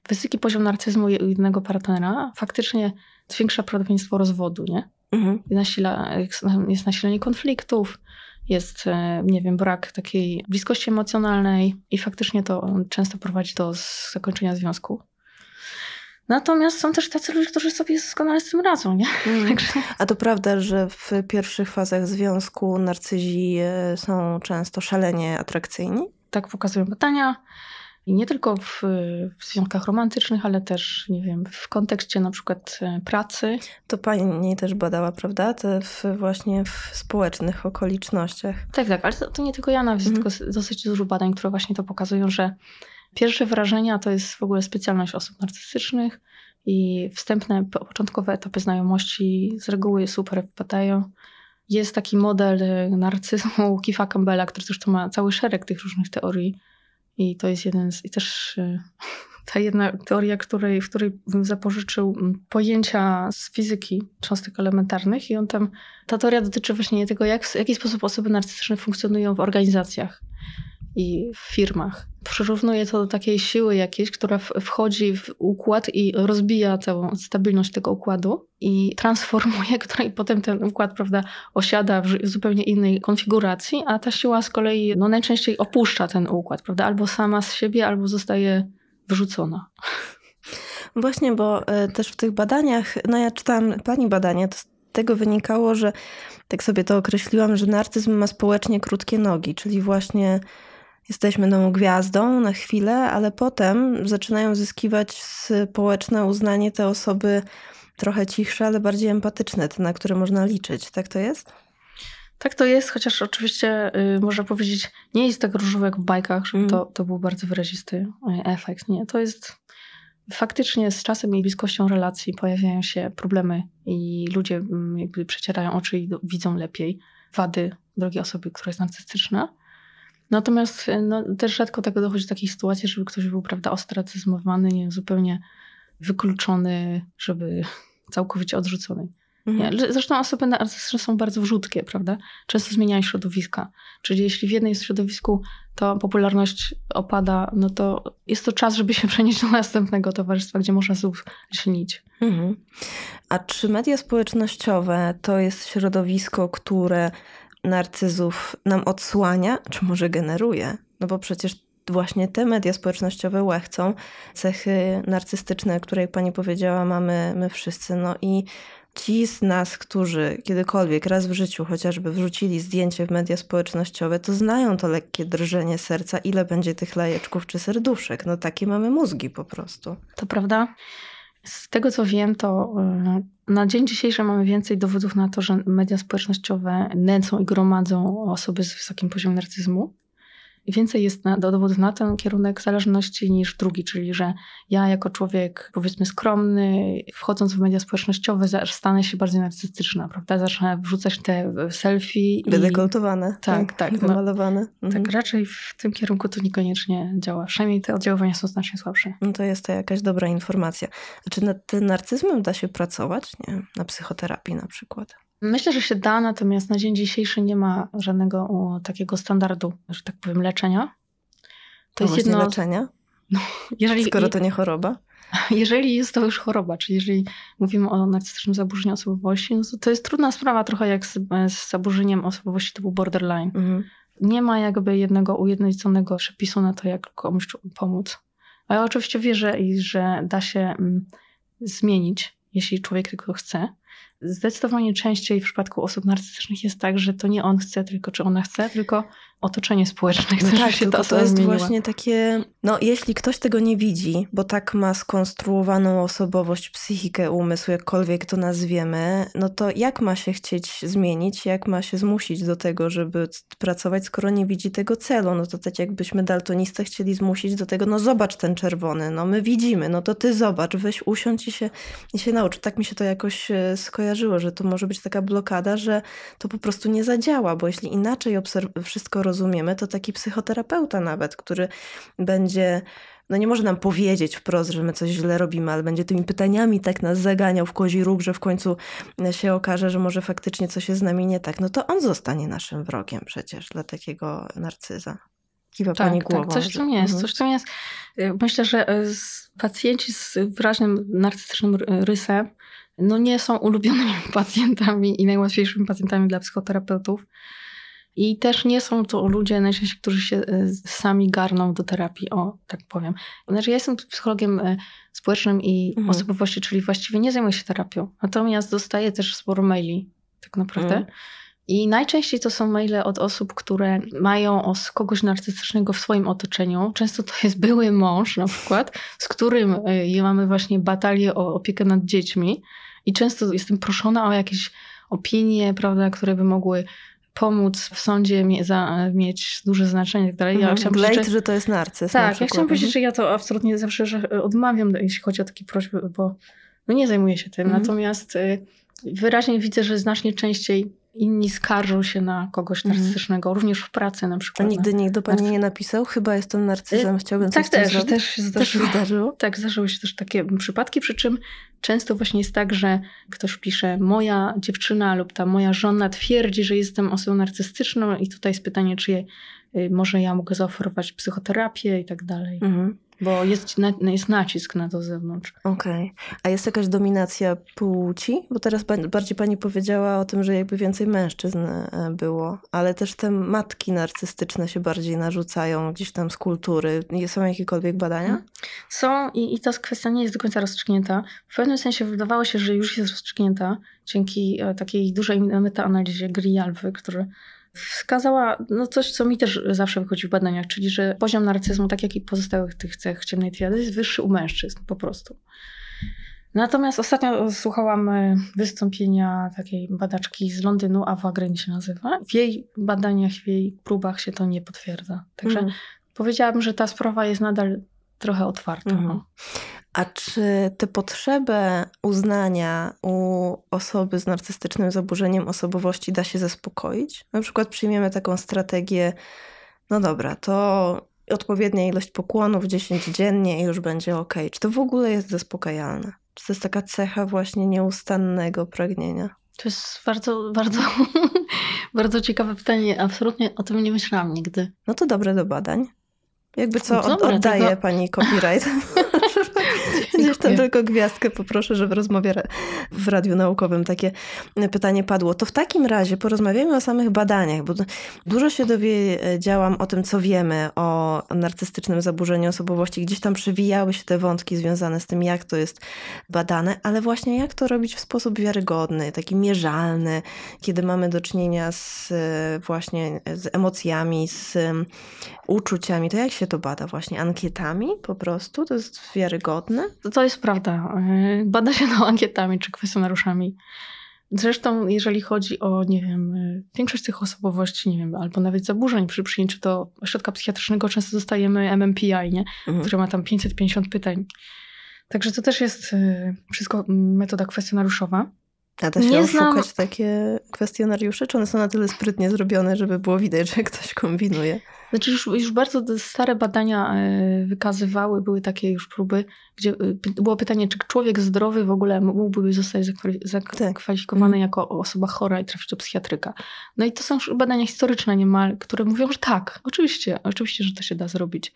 wysoki poziom narcyzmu u jednego partnera faktycznie zwiększa prawdopodobieństwo rozwodu, nie? Mhm. Nasila, jest nasilenie konfliktów, jest, e, nie wiem, brak takiej bliskości emocjonalnej i faktycznie to często prowadzi do zakończenia związku. Natomiast są też tacy ludzie, którzy sobie doskonale z tym radzą, nie? Mm. [laughs] A to prawda, że w pierwszych fazach związku narcyzi e, są często szalenie atrakcyjni? Tak pokazują badania. I nie tylko w, w związkach romantycznych, ale też, nie wiem, w kontekście na przykład e, pracy. To pani też badała, prawda? Te w, właśnie w społecznych okolicznościach. Tak, tak, ale to, to nie tylko ja, nawet mhm. tylko dosyć dużo badań, które właśnie to pokazują, że pierwsze wrażenia to jest w ogóle specjalność osób narcystycznych i wstępne, początkowe etapy znajomości z reguły super wpadają. Jest taki model e, narcyzmu [laughs] Kifa Campbella, który zresztą ma cały szereg tych różnych teorii i to jest jeden z, i też y, [laughs] ta jedna teoria, której, w której zapożyczył mm, pojęcia z fizyki cząstek elementarnych i on tam, ta teoria dotyczy właśnie tego, jak, w jaki sposób osoby narcystyczne funkcjonują w organizacjach i w firmach. Przyrównuje to do takiej siły jakiejś, która wchodzi w układ i rozbija całą stabilność tego układu i transformuje, i [laughs] potem ten układ prawda, osiada w, zupełnie innej konfiguracji, a ta siła z kolei no, najczęściej opuszcza ten układ, prawda? albo sama z siebie, albo zostaje wyrzucona. [laughs] Właśnie, bo e, też w tych badaniach, no ja czytałam pani badanie, to z tego wynikało, że tak sobie to określiłam, że narcyzm ma społecznie krótkie nogi, czyli właśnie jesteśmy tą gwiazdą na chwilę, ale potem zaczynają zyskiwać społeczne uznanie te osoby trochę cichsze, ale bardziej empatyczne, te na które można liczyć. Tak to jest? Tak to jest, chociaż oczywiście y, można powiedzieć, nie jest tak różowo jak w bajkach, że mm. to, to był bardzo wyrazisty y, efekt. Nie, to jest faktycznie z czasem i bliskością relacji pojawiają się problemy i ludzie mm, jakby przecierają oczy i do, widzą lepiej wady drugiej osoby, która jest narcystyczna. Natomiast e, no, też rzadko tego dochodzi do takiej sytuacji, żeby ktoś był, prawda, ostracyzmowany, nie zupełnie wykluczony, żeby całkowicie odrzucony. Mhm. Nie? Zresztą osoby narcystyczne są bardzo wrzutkie, prawda? Często zmieniają środowiska. Czyli jeśli w jednym środowisku to popularność opada, no to jest to czas, żeby się [laughs] przenieść do następnego towarzystwa, gdzie można znów lśnić. Mhm. A czy media społecznościowe to jest środowisko, które narcyzów nam odsłania, czy może generuje? No bo przecież właśnie te media społecznościowe łechcą cechy narcystyczne, której pani powiedziała, mamy my wszyscy. No i ci z nas, którzy kiedykolwiek raz w życiu chociażby wrzucili zdjęcie w media społecznościowe, to znają to lekkie drżenie serca, ile będzie tych lajeczków czy serduszek. No takie mamy mózgi po prostu. To prawda. Z tego co wiem, to e, na dzień dzisiejszy mamy więcej dowodów na to, że media społecznościowe nęcą i gromadzą osoby z wysokim poziomem narcyzmu więcej jest na, dowód na ten kierunek zależności niż drugi, czyli że ja jako człowiek powiedzmy skromny, wchodząc w media społecznościowe, stanę się bardziej narcystyczna, prawda? Zacznę wrzucać te selfie. Wydekoltowane. I... Tak, tak. tak no. wymalowane. No, mhm. Tak, raczej w tym kierunku to niekoniecznie działa. Przynajmniej te oddziaływania są znacznie słabsze. No to jest to jakaś dobra informacja. Czy nad tym narcyzmem da się pracować? Nie na psychoterapii na przykład. Myślę, że się da, natomiast na dzień dzisiejszy nie ma żadnego takiego standardu, że tak powiem, leczenia. To no jest jedno... leczenia? No, jeżeli... Skoro to nie choroba? [laughs] Jeżeli jest to już choroba, czyli jeżeli mówimy o narcystycznym zaburzeniu osobowości, no to, to jest trudna sprawa, trochę jak z, z zaburzeniem osobowości typu borderline. Mhm. Nie ma jakby jednego ujednoliconego przepisu na to, jak komuś pomóc. A ja oczywiście wierzę, że da się mm, zmienić, jeśli człowiek tylko chce. Zdecydowanie częściej w przypadku osób narcystycznych jest tak, że to nie on chce tylko, czy ona chce, tylko otoczenie społeczne chce, no tak, się to To jest właśnie takie, no jeśli ktoś tego nie widzi, bo tak ma skonstruowaną osobowość, psychikę, umysł, jakkolwiek to nazwiemy, no to jak ma się chcieć zmienić, jak ma się zmusić do tego, żeby pracować, skoro nie widzi tego celu? No to tak jakbyśmy daltonistę chcieli zmusić do tego, no zobacz ten czerwony, no my widzimy, no to ty zobacz, weź usiądź i się, i się naucz. Tak mi się to jakoś e, skojarzyło skojarzyło, że to może być taka blokada, że to po prostu nie zadziała, bo jeśli inaczej wszystko rozumiemy, to taki psychoterapeuta nawet, który będzie no nie może nam powiedzieć wprost, że my coś źle robimy, ale będzie tymi pytaniami tak nas zaganiał w kozi róg, że w końcu się okaże, że może faktycznie coś jest z nami nie tak. No to on zostanie naszym wrogiem przecież dla takiego narcyza. Kiwa tak, pani tak, głową. Tak, coś w tym jest, mhm. coś w tym jest. Y, myślę, że y, pacjenci z wyraźnym narcystycznym rysem no nie są ulubionymi [laughs] pacjentami i najłatwiejszymi pacjentami dla psychoterapeutów. I też nie są to ludzie najczęściej, którzy się e, sami garną do terapii, o tak powiem. Znaczy, ja jestem psychologiem e, społecznym i mhm. osobowości, czyli właściwie nie zajmuję się terapią. Natomiast dostaję też sporo maili, tak naprawdę. Mhm. I najczęściej to są maile od osób, które mają os kogoś narcystycznego w swoim otoczeniu. Często to jest były mąż na przykład, z którym e, mamy właśnie batalię o opiekę nad dziećmi. I często jestem proszona o jakieś opinie, prawda, które by mogły pomóc w sądzie mie za, mieć duże znaczenie i tak dalej. Mhm. Blade, że... to jest narcyz. Tak, ja chciałam powiedzieć, mhm. że ja to absolutnie zawsze że odmawiam, jeśli chodzi o takie prośby, bo no nie zajmuję się tym. Mhm. Natomiast y, wyraźnie widzę, że znacznie częściej inni skarżą się na kogoś mhm. narcystycznego, mm. również w pracy na przykład. A nigdy nikt do pani Narcy... nie napisał? Chyba jestem narcyzem, y, chciałbym tak, coś też, zrobić. też się zdarzyło. Też zdarzyło? Tak, zdarzyły się też takie przypadki, przy czym często właśnie jest tak, że ktoś pisze moja dziewczyna lub ta moja żona twierdzi, że jestem osobą narcystyczną i tutaj jest pytanie, czy je, y, może ja mogę zaoferować psychoterapię i tak dalej. Mhm bo jest, na, jest nacisk na to z zewnątrz. Okej. Okay. A jest jakaś dominacja płci? Bo teraz bardziej pani powiedziała o tym, że jakby więcej mężczyzn e, było, ale też te matki narcystyczne się bardziej narzucają gdzieś tam z kultury. Są jakiekolwiek badania? Mm. Są i, i ta kwestia nie jest do końca rozstrzygnięta. W pewnym sensie wydawało się, że już jest rozstrzygnięta dzięki e, takiej dużej metaanalizie Grijalwy, który wskazała no coś, co mi też zawsze wychodzi w badaniach, czyli że poziom narcyzmu, tak jak i pozostałych tych cech ciemnej triady, jest wyższy u mężczyzn po prostu. Natomiast ostatnio słuchałam e, wystąpienia takiej badaczki z Londynu, Awa Green się nazywa. W jej badaniach, w jej próbach się to nie potwierdza. Także mm. powiedziałabym, że ta sprawa jest nadal trochę otwarto. Mhm. No. A czy tę potrzebę uznania u osoby z narcystycznym zaburzeniem osobowości da się zaspokoić? Na przykład przyjmiemy taką strategię, no dobra, to odpowiednia ilość pokłonów 10 dziennie i już będzie ok. Czy to w ogóle jest zaspokajalne? Czy to jest taka cecha właśnie nieustannego pragnienia? To jest bardzo, bardzo, [laughs] bardzo ciekawe pytanie. Absolutnie o tym nie myślałam nigdy. No to dobre do badań. Jakby co, od, oddaje pani copyright. [laughs] Gdzieś tam tylko gwiazdkę poproszę, że w rozmowie w Radiu Naukowym takie pytanie padło. To w takim razie porozmawiajmy o samych badaniach, bo dużo się dowiedziałam o tym, co wiemy o narcystycznym zaburzeniu osobowości. Gdzieś tam przewijały się te wątki związane z tym, jak to jest badane, ale właśnie jak to robić w sposób wiarygodny, taki mierzalny, kiedy mamy do czynienia z e, właśnie z emocjami, z uczuciami. To jak się to bada? Właśnie ankietami po prostu? To jest wiarygodne? To, to jest prawda. Yy, bada się to [laughs] ankietami czy kwestionariuszami. Zresztą, jeżeli chodzi o, nie wiem, yy, większość tych osobowości, nie wiem, albo nawet zaburzeń przy przyjęciu do ośrodka psychiatrycznego, często dostajemy MMPI, nie? Mhm. Które ma tam 550 pytań. Także to też jest yy, wszystko mm, metoda kwestionariuszowa. A się takie kwestionariusze? Czy one są na tyle sprytnie zrobione, żeby było widać, że ktoś kombinuje? Znaczy już, już bardzo stare badania e, wykazywały, były takie już próby, gdzie e, było pytanie, czy człowiek zdrowy w ogóle mógłby zostać zakwalifikowany tak. jako osoba chora i trafić do psychiatryka. No i to są już badania historyczne niemal, które mówią, że tak, oczywiście, oczywiście, że to się da zrobić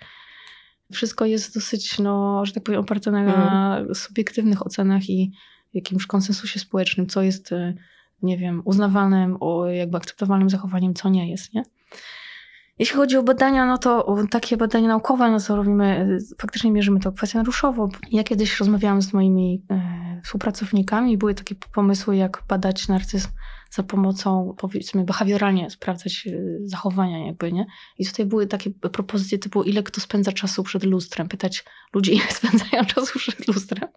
wszystko jest dosyć, no, że tak powiem, oparte na mhm. subiektywnych ocenach i jakimś konsensusie społecznym, co jest, e, nie wiem, uznawanym, jakby akceptowalnym zachowaniem, co nie jest, nie? Jeśli chodzi o badania, no to takie badania naukowe, no to robimy, e, faktycznie mierzymy to kwestionariuszowo. Ja kiedyś rozmawiałam z moimi e, współpracownikami i były takie pomysły, jak badać narcyzm za pomocą, powiedzmy, behawioralnie sprawdzać y, zachowania jakby, nie? I tutaj były takie propozycje typu, ile kto spędza czasu przed lustrem, pytać ludzi, ile [laughs] spędzają czasu przed lustrem.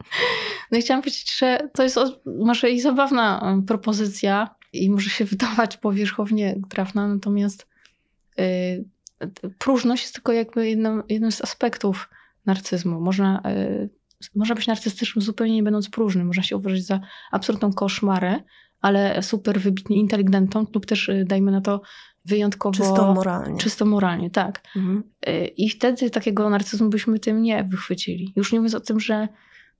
No i chciałam powiedzieć, że to jest może i zabawna y, propozycja i może się wydawać powierzchownie trafna, natomiast yy, próżność jest tylko jakby jednym, jednym z aspektów narcyzmu. Można, yy, można być narcystycznym zupełnie nie będąc próżnym, można się uważać za absolutną koszmarę, ale super wybitnie inteligentną lub też y, dajmy na to wyjątkowo... Czysto moralnie. Czysto moralnie, tak. Mhm. Y, I wtedy takiego narcyzmu byśmy tym nie wychwycili. Już nie mówiąc o tym, że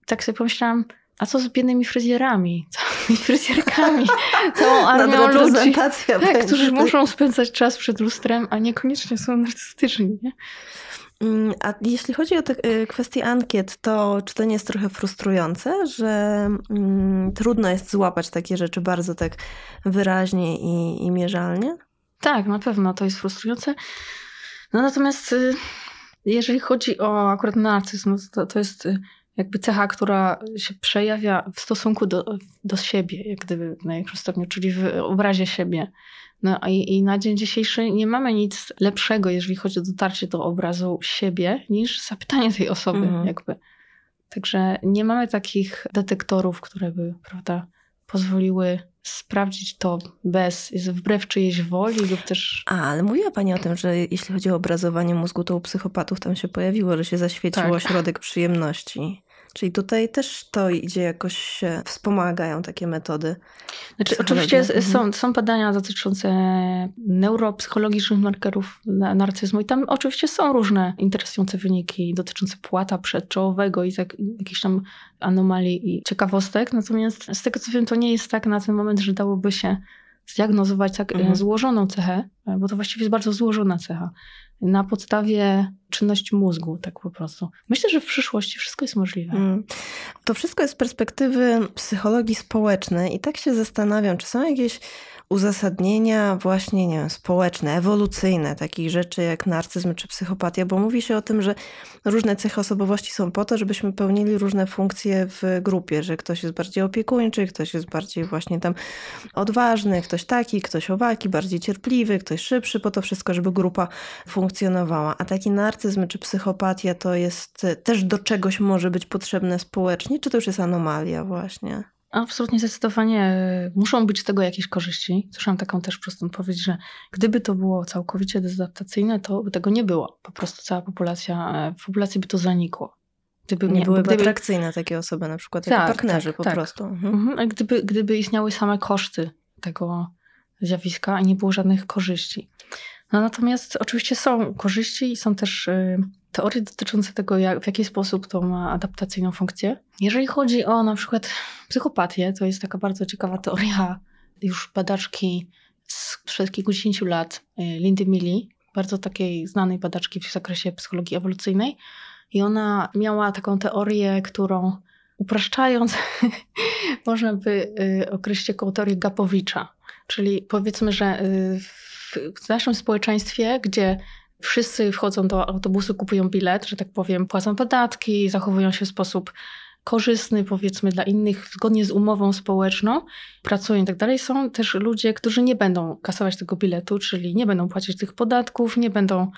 tak sobie pomyślałam, a co z biednymi fryzjerami, [laughs] całymi fryzjerkami, [laughs] całą armią ludzi, tak, którzy muszą spędzać czas przed lustrem, a niekoniecznie są narcystyczni. Nie? Mm, a jeśli chodzi o te y, kwestie ankiet, to czy to nie jest trochę frustrujące, że mm, trudno jest złapać takie rzeczy bardzo tak wyraźnie i, i mierzalnie? Tak, na pewno to jest frustrujące. No natomiast y, jeżeli chodzi o akurat narcyzm, no to, to jest y, jakby cecha, która się przejawia w stosunku do, do siebie, jak gdyby na czyli w obrazie siebie. No i, i, na dzień dzisiejszy nie mamy nic lepszego, jeżeli chodzi o dotarcie do obrazu siebie, niż zapytanie tej osoby, mhm. jakby. Także nie mamy takich detektorów, które by, prawda, pozwoliły sprawdzić to bez, jest wbrew czyjejś woli lub też... A, ale mówiła Pani o tym, że jeśli chodzi o obrazowanie mózgu, to u psychopatów tam się pojawiło, że się zaświecił tak. ośrodek przyjemności. Czyli tutaj też to idzie jakoś, się e, wspomagają takie metody. Znaczy, oczywiście mhm. są, są badania dotyczące neuropsychologicznych markerów narcyzmu i tam oczywiście są różne interesujące wyniki dotyczące płata przedczołowego i tak, jakichś tam anomalii i ciekawostek. Natomiast z tego co wiem, to nie jest tak na ten moment, że dałoby się zdiagnozować tak e, mhm. złożoną cechę E, bo to właściwie jest bardzo złożona cecha, na podstawie czynności mózgu, tak po prostu. Myślę, że w przyszłości wszystko jest możliwe. Mm. To wszystko jest z perspektywy psychologii społecznej i tak się zastanawiam, czy są jakieś uzasadnienia właśnie nie wiem, społeczne, ewolucyjne, takich rzeczy jak narcyzm czy psychopatia, bo mówi się o tym, że różne cechy osobowości są po to, żebyśmy pełnili różne funkcje w grupie, że ktoś jest bardziej opiekuńczy, ktoś jest bardziej właśnie tam odważny, ktoś taki, ktoś owaki, bardziej cierpliwy, ktoś szybszy, po to wszystko, żeby grupa funkcjonowała. A taki narcyzm czy psychopatia to jest e, też do czegoś może być potrzebne społecznie, czy to już jest anomalia właśnie? Absolutnie, zdecydowanie e, muszą być z tego jakieś korzyści. Słyszałam taką też prostą odpowiedź, że gdyby to było całkowicie dezadaptacyjne, to by tego nie było. Po prostu cała populacja, e, w populacji by to zanikło. Gdyby nie, nie byłyby gdyby... atrakcyjne takie osoby na przykład, tak, jako partnerzy tak, po tak. prostu. Mhm. mhm. Gdyby, gdyby istniały same koszty tego zjawiska, a nie było żadnych korzyści. No natomiast oczywiście są korzyści i są też y, teorie dotyczące tego, jak, w jaki sposób to ma adaptacyjną funkcję. Jeżeli chodzi o na przykład psychopatię, to jest taka bardzo ciekawa teoria już badaczki sprzed kilkudziesięciu lat, y, Lindy Milley, bardzo takiej znanej badaczki w zakresie psychologii ewolucyjnej. I ona miała taką teorię, którą upraszczając, [laughs] można by y, określić jako teorię Gapowicza Czyli powiedzmy, że y, w naszym społeczeństwie, gdzie wszyscy wchodzą do autobusu, kupują bilet, że tak powiem, płacą podatki, zachowują się w sposób korzystny, powiedzmy, dla innych, zgodnie z umową społeczną, pracują i tak dalej, są też ludzie, którzy nie będą kasować tego biletu, czyli nie będą płacić tych podatków, nie będą.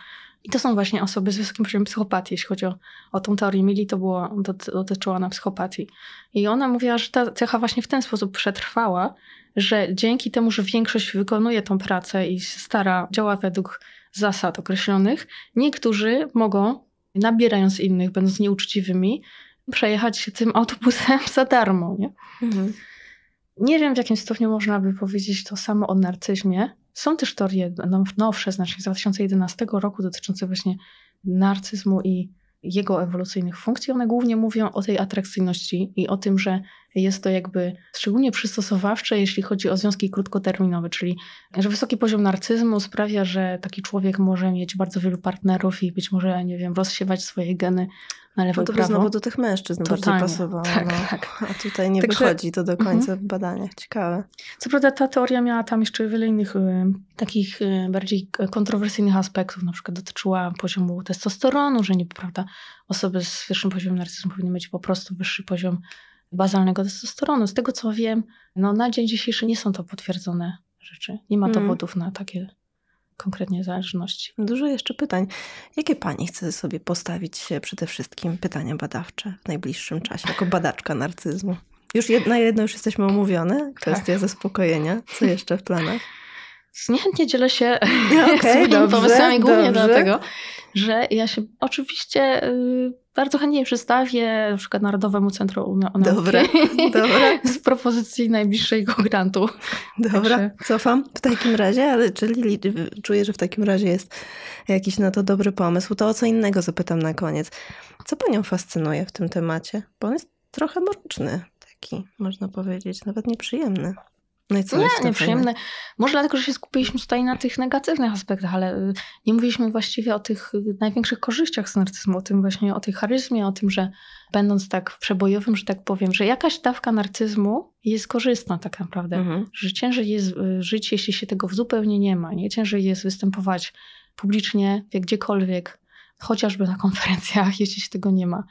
I to są właśnie osoby z wysokim poziomem psychopatii, jeśli chodzi o, o tą teorię Mili, to było, dotyczyła ona psychopatii. I ona mówiła, że ta cecha właśnie w ten sposób przetrwała, że dzięki temu, że większość wykonuje tą pracę i stara, działa według zasad określonych, niektórzy mogą, nabierając innych, będąc nieuczciwymi, przejechać się tym autobusem za darmo. Nie? Mhm. nie wiem, w jakim stopniu można by powiedzieć to samo o narcyzmie. Są też teorie no, nowsze, znacznie z 2011 roku, dotyczące właśnie narcyzmu i jego ewolucyjnych funkcji, one głównie mówią o tej atrakcyjności i o tym, że jest to jakby szczególnie przystosowawcze, jeśli chodzi o związki krótkoterminowe, czyli że wysoki poziom narcyzmu sprawia, że taki człowiek może mieć bardzo wielu partnerów i być może, nie wiem, rozsiewać swoje geny na lewo no to i prawo. by znowu do tych mężczyzn Totalnie. bardziej pasowało. Tak, no. tak. A tutaj nie Także... wychodzi to do końca mhm. w badaniach. Ciekawe. Co prawda ta teoria miała tam jeszcze wiele innych y, takich y, bardziej kontrowersyjnych aspektów. Na przykład dotyczyła poziomu testosteronu, że nie prawda, osoby z wyższym poziomem narcyzmu powinny mieć po prostu wyższy poziom bazalnego testosteronu. Z tego co wiem, no na dzień dzisiejszy nie są to potwierdzone rzeczy. Nie ma mhm. dowodów na takie konkretnie zależności. Dużo jeszcze pytań. Jakie pani chce sobie postawić przede wszystkim pytania badawcze w najbliższym czasie, jako badaczka narcyzmu? Już na jedno już jesteśmy omówione, tak. kwestia tak. zaspokojenia. Co jeszcze w planach? niechętnie dzielę się [laughs] okay, swoimi dobrze, pomysłami głównie dobrze. dlatego, że ja się oczywiście y, bardzo chętnie przedstawię na przykład Narodowemu Centrum Nauki dobra, [laughs] dobra. z propozycji najbliższego grantu. Dobra, Także... cofam w takim razie, ale czyli czuję, że w takim razie jest jakiś na to dobry pomysł. To o co innego zapytam na koniec. Co Panią fascynuje w tym temacie? Bo on jest trochę mroczny taki, można powiedzieć, nawet nieprzyjemny. No i co nie, jest nieprzyjemne. Fajne? Może dlatego, że się skupiliśmy tutaj na tych negatywnych aspektach, ale y, nie mówiliśmy właściwie o tych y, największych korzyściach z narcyzmu, o tym właśnie, o tej charyzmie, o tym, że będąc tak przebojowym, że tak powiem, że jakaś dawka narcyzmu jest korzystna tak naprawdę. Mhm. Że ciężej jest y, żyć, jeśli się tego zupełnie nie ma. Nie ciężej jest występować publicznie, gdziekolwiek, chociażby na konferencjach, [laughs] jeśli się tego nie ma.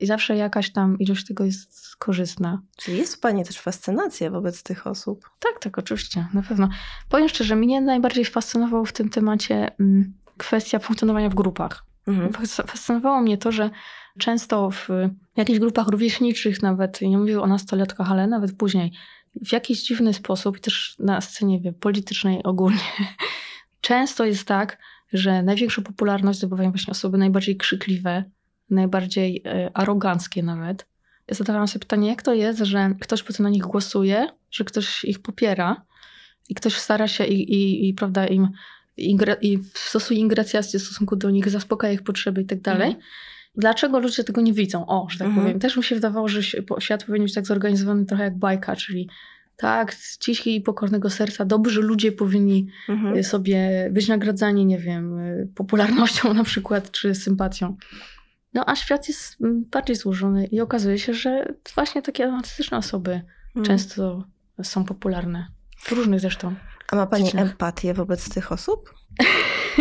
I zawsze jakaś tam ilość tego jest korzystna. czy jest w Pani też fascynacja wobec tych osób? Tak, tak, oczywiście, na pewno. Powiem szczerze, mnie najbardziej fascynował w tym temacie mm, kwestia funkcjonowania w grupach. Mhm. Fascynowało mnie to, że często w jakichś grupach rówieśniczych nawet, nie mówię o nastolatkach, ale nawet później, w jakiś dziwny sposób, też na scenie wie, politycznej ogólnie, [laughs] często jest tak, że największą popularność zdobywają właśnie osoby najbardziej krzykliwe, najbardziej e, aroganckie nawet. Ja zadawałam sobie pytanie, jak to jest, że ktoś co na nich głosuje, że ktoś ich popiera i ktoś stara się i, i, i prawda, im i, stosuje ingrecjacje w stosunku do nich, zaspokaja ich potrzeby i tak mhm. dalej. Dlaczego ludzie tego nie widzą? O, że tak mhm. powiem. Też mi się wydawało, że świat powinien być tak zorganizowany trochę jak bajka, czyli tak, cichy i pokornego serca, dobrzy ludzie powinni mhm. e, sobie być nagradzani, nie wiem, e, popularnością na przykład, czy sympatią. No a świat jest mm, bardziej złożony i okazuje się, że właśnie takie anarchistyczne osoby mm. często są popularne. W różnych zresztą. A ma Pani empatię wobec tych osób?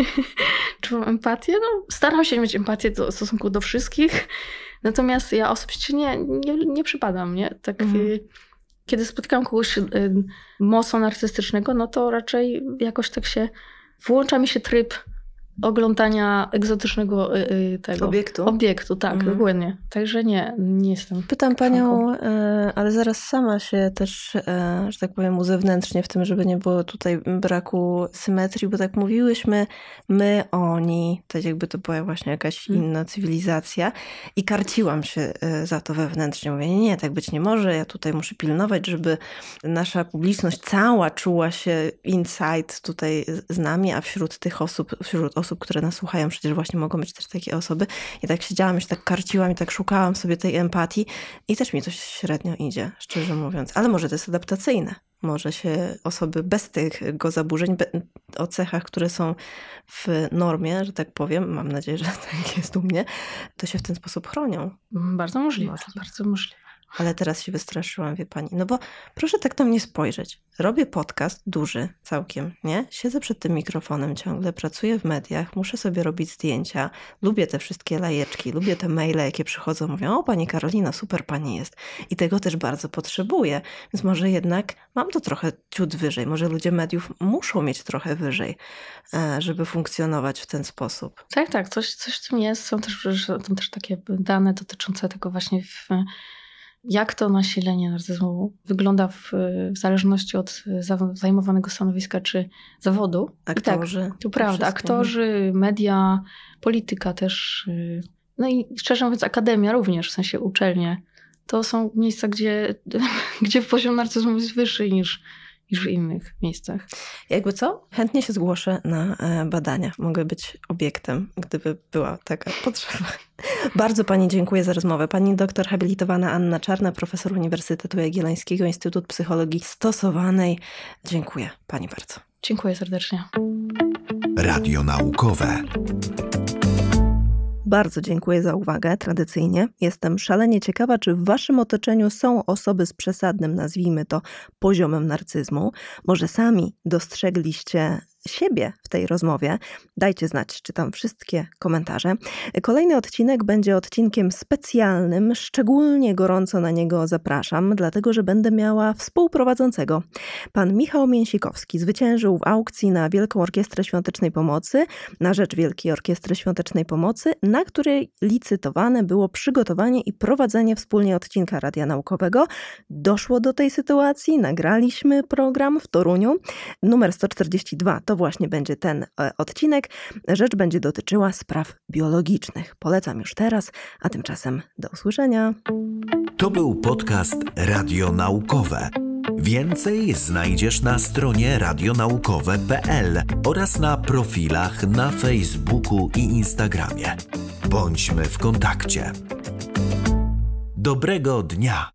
[laughs] Czy mam empatię? No, staram się mieć empatię do, w stosunku do wszystkich. Natomiast ja osobiście nie, nie, nie przypadam, nie? Tak, mm. Kiedy spotykam kogoś y, mocno narcystycznego, no to raczej jakoś tak się włącza mi się tryb oglądania egzotycznego y, y, tego obiektu. Obiektu, tak, mhm. Także nie, nie jestem. Pytam panią, y, ale zaraz sama się też, że tak powiem, uzewnętrznie w tym, żeby nie było tutaj braku symetrii, bo tak mówiłyśmy my, oni, tak jakby to była właśnie jakaś mhm. inna cywilizacja i karciłam się za to wewnętrznie. Mówię, nie, nie, tak być nie może, ja tutaj muszę pilnować, żeby nasza publiczność cała czuła się inside tutaj z nami, a wśród tych osób, wśród osób, które nas słuchają, przecież właśnie mogą być też takie osoby. I tak siedziałam, się tak karciłam i tak szukałam sobie tej empatii i też mi to średnio idzie, szczerze mówiąc. Ale może to jest adaptacyjne. Może się osoby bez tych go zaburzeń, o cechach, które są w normie, że tak powiem, mam nadzieję, że [laughs] tak jest u mnie, to się w ten sposób chronią. Bardzo możliwe, bardzo możliwe ale teraz się wystraszyłam, wie pani. No bo proszę tak na mnie spojrzeć. Robię podcast duży całkiem, nie? Siedzę przed tym mikrofonem ciągle, pracuję w mediach, muszę sobie robić zdjęcia, lubię te wszystkie lajeczki, lubię te maile, jakie przychodzą, mówią, o pani Karolina, super pani jest. I tego też bardzo potrzebuję, więc może jednak mam to trochę ciut wyżej, może ludzie mediów muszą mieć trochę wyżej, e, żeby funkcjonować w ten sposób. Tak, tak, coś, coś w tym jest, są też, są też takie dane dotyczące tego właśnie w jak to nasilenie narcyzmu wygląda w, w zależności od za, zajmowanego stanowiska czy zawodu? Tak, aktorzy. tak, to prawda. Wszystko. Aktorzy, no. media, polityka też. Y, no i szczerze mówiąc, akademia również, w sensie uczelnie. To są miejsca, gdzie, [laughs] gdzie poziom narcyzmu jest wyższy niż niż w innych miejscach. Jakby co? Chętnie się zgłoszę na e, badania. Mogę być obiektem, gdyby była taka [laughs] potrzeba. Bardzo Pani dziękuję za rozmowę. Pani doktor habilitowana Anna Czarna, profesor Uniwersytetu Jagiellońskiego, Instytut Psychologii Stosowanej. Dziękuję Pani bardzo. Dziękuję serdecznie. Radio Naukowe bardzo dziękuję za uwagę, tradycyjnie. Jestem szalenie ciekawa, czy w Waszym otoczeniu są osoby z przesadnym, nazwijmy to, poziomem narcyzmu. Może sami dostrzegliście siebie w tej rozmowie. Dajcie znać, czytam wszystkie komentarze. Kolejny odcinek będzie odcinkiem specjalnym, szczególnie gorąco na niego zapraszam, dlatego że będę miała współprowadzącego. Pan Michał Mięsikowski zwyciężył w aukcji na Wielką Orkiestrę Świątecznej Pomocy, na rzecz Wielkiej Orkiestry Świątecznej Pomocy, na której licytowane było przygotowanie i prowadzenie wspólnie odcinka Radia Naukowego. Doszło do tej sytuacji, nagraliśmy program w Toruniu. Numer 142 to to właśnie będzie ten e, odcinek. Rzecz będzie dotyczyła spraw biologicznych. Polecam już teraz, a tymczasem do usłyszenia. To był podcast Radio Naukowe. Więcej znajdziesz na stronie radionaukowe.pl oraz na profilach na Facebooku i Instagramie. Bądźmy w kontakcie. Dobrego dnia!